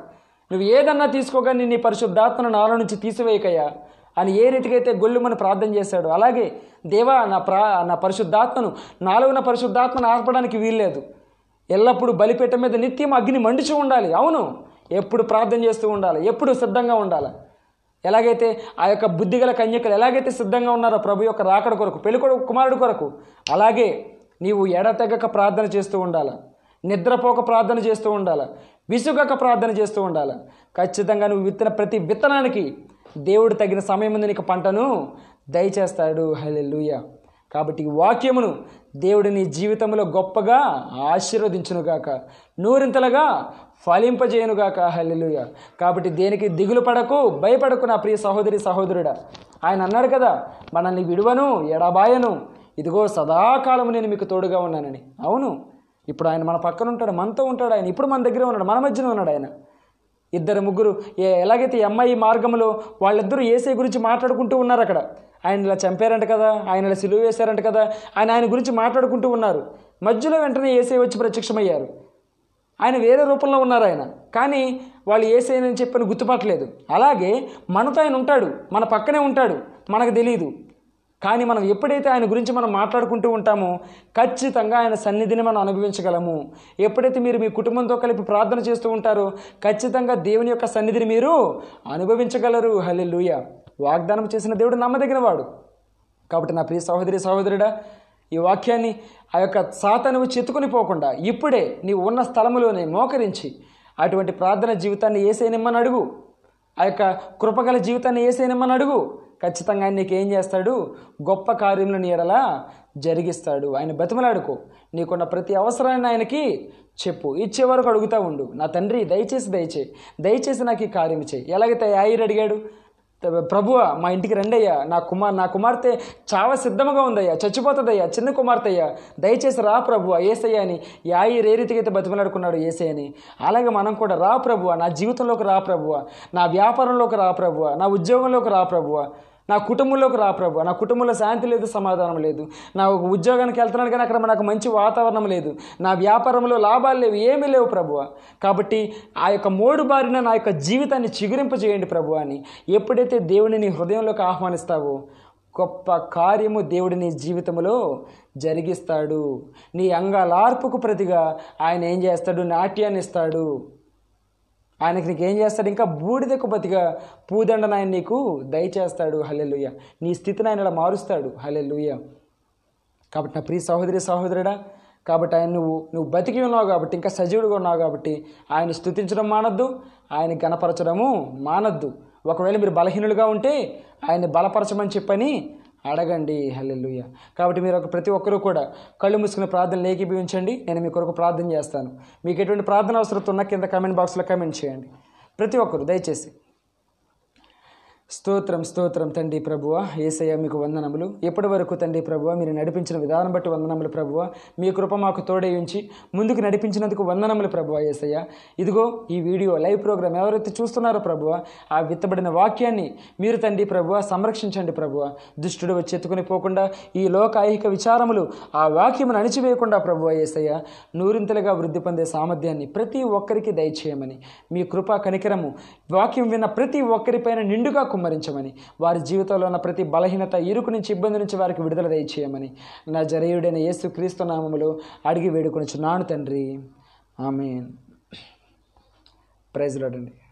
నువ్వు ఏదన్నా తీసుకోగానే నీ పరిశుద్ధాత్మను నాలో నుంచి తీసివేయకయ్యా అని ఏ రీతికైతే గొల్లుమని ప్రార్థన చేశాడు అలాగే దేవా నా ప్రా నా పరిశుద్ధాత్మను నాలుగున ఉన్న పరిశుద్ధాత్మను ఆర్పడానికి వీల్లేదు ఎల్లప్పుడూ బలిపేట మీద నిత్యం అగ్ని మండిచి ఉండాలి అవును ఎప్పుడు ప్రార్థన చేస్తూ ఉండాలి ఎప్పుడు సిద్ధంగా ఉండాలి ఎలాగైతే ఆ యొక్క బుద్ధిగల కన్యకలు ఎలాగైతే సిద్ధంగా ఉన్నారో ప్రభు యొక్క రాకడ కొరకు పెళ్ళికొడు కుమారుడు కొరకు అలాగే నీవు ఎడతెగక ప్రార్థన చేస్తూ ఉండాలి నిద్రపోక ప్రార్థన చేస్తూ ఉండాలి విసుగక ప్రార్థన చేస్తూ ఉండాలి ఖచ్చితంగా నువ్వు విత్తన ప్రతి విత్తనానికి దేవుడు తగిన సమయం ముందు నీకు పంటను దయచేస్తాడు హలెల్లుయ కాబట్టి ఈ వాక్యమును దేవుడు నీ జీవితంలో గొప్పగా ఆశీర్వదించునుగాక నూరింతలుగా ఫలింపజేయనుగాక హల్లెలుగా కాబట్టి దేనికి దిగులు పడకు భయపడకు నా ప్రియ సహోదరి సహోదరుడా ఆయన అన్నాడు కదా మనల్ని విడువను ఎడబాయను ఇదిగో సదాకాలము నేను మీకు తోడుగా ఉన్నానని అవును ఇప్పుడు ఆయన మన పక్కన ఉంటాడు మనతో ఉంటాడు ఆయన ఇప్పుడు మన దగ్గర ఉన్నాడు మన మధ్యన ఉన్నాడు ఆయన ఇద్దరు ముగ్గురు ఎలాగైతే ఎంఐ మార్గంలో వాళ్ళిద్దరూ ఏసీ గురించి మాట్లాడుకుంటూ ఉన్నారు అక్కడ ఆయన ఇలా చంపారంట కదా ఆయన ఇలా సిలువ వేశారంట కదా ఆయన ఆయన గురించి మాట్లాడుకుంటూ ఉన్నారు మధ్యలో వెంటనే ఏసీ వచ్చి ప్రత్యక్షమయ్యారు ఆయన వేరే రూపంలో ఉన్నారు ఆయన కానీ వాళ్ళు ఏసేనని చెప్పని గుర్తుపట్టలేదు అలాగే మనతో ఆయన ఉంటాడు మన పక్కనే ఉంటాడు మనకు తెలియదు కానీ మనం ఎప్పుడైతే ఆయన గురించి మనం మాట్లాడుకుంటూ ఉంటామో ఖచ్చితంగా ఆయన సన్నిధిని మనం అనుభవించగలము ఎప్పుడైతే మీరు మీ కుటుంబంతో కలిపి ప్రార్థన చేస్తూ ఉంటారో ఖచ్చితంగా దేవుని యొక్క సన్నిధిని మీరు అనుభవించగలరు హలే వాగ్దానం చేసిన దేవుడు నమ్మదగిన వాడు కాబట్టి నా ప్రియ సహోదరి సహోదరుడా ఈ వాక్యాన్ని ఆ యొక్క సాతను చెత్తుకుని పోకుండా ఇప్పుడే నీవు ఉన్న స్థలములోనే మోకరించి అటువంటి ప్రార్థన జీవితాన్ని ఏసేనిమ్మని అడుగు ఆ యొక్క కృపగల జీవితాన్ని ఏసేనిమ్మని అడుగు ఖచ్చితంగా ఆయన నీకు ఏం చేస్తాడు గొప్ప కార్యములను ఎడలా జరిగిస్తాడు ఆయన బతిమలాడుకో నీకున్న ప్రతి అవసరాన్ని ఆయనకి చెప్పు ఇచ్చే వరకు అడుగుతూ ఉండు నా తండ్రి దయచేసి దయచే దయచేసి నాకు ఈ కార్యం చేయి ఎలాగైతే యాయిర్ అడిగాడు ప్రభువ మా ఇంటికి రండయ్యా నా కుమార్ నా కుమార్తె చావా సిద్ధముగా ఉందయ్యా చచ్చిపోతుందయ్యా చిన్న కుమార్తె అయ్యా దయచేసి రా ప్రభువ ఏసయ్య అని యాయి ఏ రీతికి అయితే బతిమలాడుకున్నాడు ఏసయ్య అని అలాగే మనం కూడా రా ప్రభువ నా జీవితంలోకి రా ప్రభువ నా వ్యాపారంలోకి రా ప్రభువ నా ఉద్యోగంలోకి రా ప్రభువ నా కుటుంబంలోకి రా ప్రభు నా కుటుంబంలో శాంతి లేదు సమాధానం లేదు నా ఒక ఉద్యోగానికి వెళ్తున్నాను కానీ అక్కడ నాకు మంచి వాతావరణం లేదు నా వ్యాపారంలో లాభాలు లేవు ఏమీ లేవు ప్రభువ కాబట్టి ఆ యొక్క మోడు బారిన నా యొక్క జీవితాన్ని చిగురింపజేయండి ప్రభు అని ఎప్పుడైతే దేవుడిని నీ హృదయంలోకి ఆహ్వానిస్తావో గొప్ప కార్యము దేవుడి నీ జీవితంలో జరిగిస్తాడు నీ అంగాలార్పుకు ప్రతిగా ఆయన ఏం చేస్తాడు నాట్యాన్ని ఇస్తాడు ఆయనకి నీకు ఏం చేస్తాడు ఇంకా బూడిదకు బతిగా పూదండను ఆయన నీకు దయచేస్తాడు హలెలుయ నీ స్థితిని ఆయన మారుస్తాడు హలెలుయ కాబట్టి నా ప్రియ సహోదరి సహోదరుడా కాబట్టి ఆయన నువ్వు నువ్వు బతికి ఉన్నావు కాబట్టి ఇంకా సజీవుడిగా ఉన్నావు కాబట్టి ఆయన స్థుతించడం మానద్దు ఆయన గణపరచడము మానద్దు ఒకవేళ మీరు బలహీనులుగా ఉంటే ఆయన్ని బలపరచమని చెప్పని అడగండి హల్లెలుయ కాబట్టి మీరు ఒక ప్రతి ఒక్కరూ కూడా కళ్ళు మూసుకుని ప్రార్థన ఏకీభవించండి నేను మీ కొరకు ప్రార్థన చేస్తాను మీకు ఎటువంటి ప్రార్థన అవసరం ఉన్నా కింద కమెంట్ బాక్స్లో కమెంట్ చేయండి ప్రతి ఒక్కరు దయచేసి స్తోత్రం స్తోత్రం తండ్రి ప్రభువ ఏసయ్య మీకు వందనములు ఎప్పటి వరకు తండ్రి ప్రభువ మీరు నడిపించిన విధానం బట్టి వందనములు ప్రభువ మీ కృప మాకు తోడే ఉంచి ముందుకు నడిపించినందుకు వందనములు ప్రభువ ఏసయ్య ఇదిగో ఈ వీడియో లైవ్ ప్రోగ్రామ్ ఎవరైతే చూస్తున్నారో ప్రభువ ఆ విత్తబడిన వాక్యాన్ని మీరు తండ్రి ప్రభువ సంరక్షించండి ప్రభువ దుష్టుడు వచ్చి ఎత్తుకుని పోకుండా ఈ లోకాయిక విచారములు ఆ వాక్యమును అణిచివేయకుండా ప్రభువ ఏసయ్య నూరింతలుగా వృద్ధి పొందే సామర్థ్యాన్ని ప్రతి ఒక్కరికి దయచేయమని మీ కృపా కనికరము వాక్యం విన్న ప్రతి ఒక్కరిపైన నిండుగా కుమ్మరించమని వారి జీవితంలో ఉన్న ప్రతి బలహీనత ఇరుకు నుంచి ఇబ్బంది నుంచి వారికి విడుదల దయచేయమని నా జరయుడైన యేసు క్రీస్తు నామములు అడిగి వేడుకొనిచున్నాను తండ్రి ఆమె ప్రైజ్లాడండి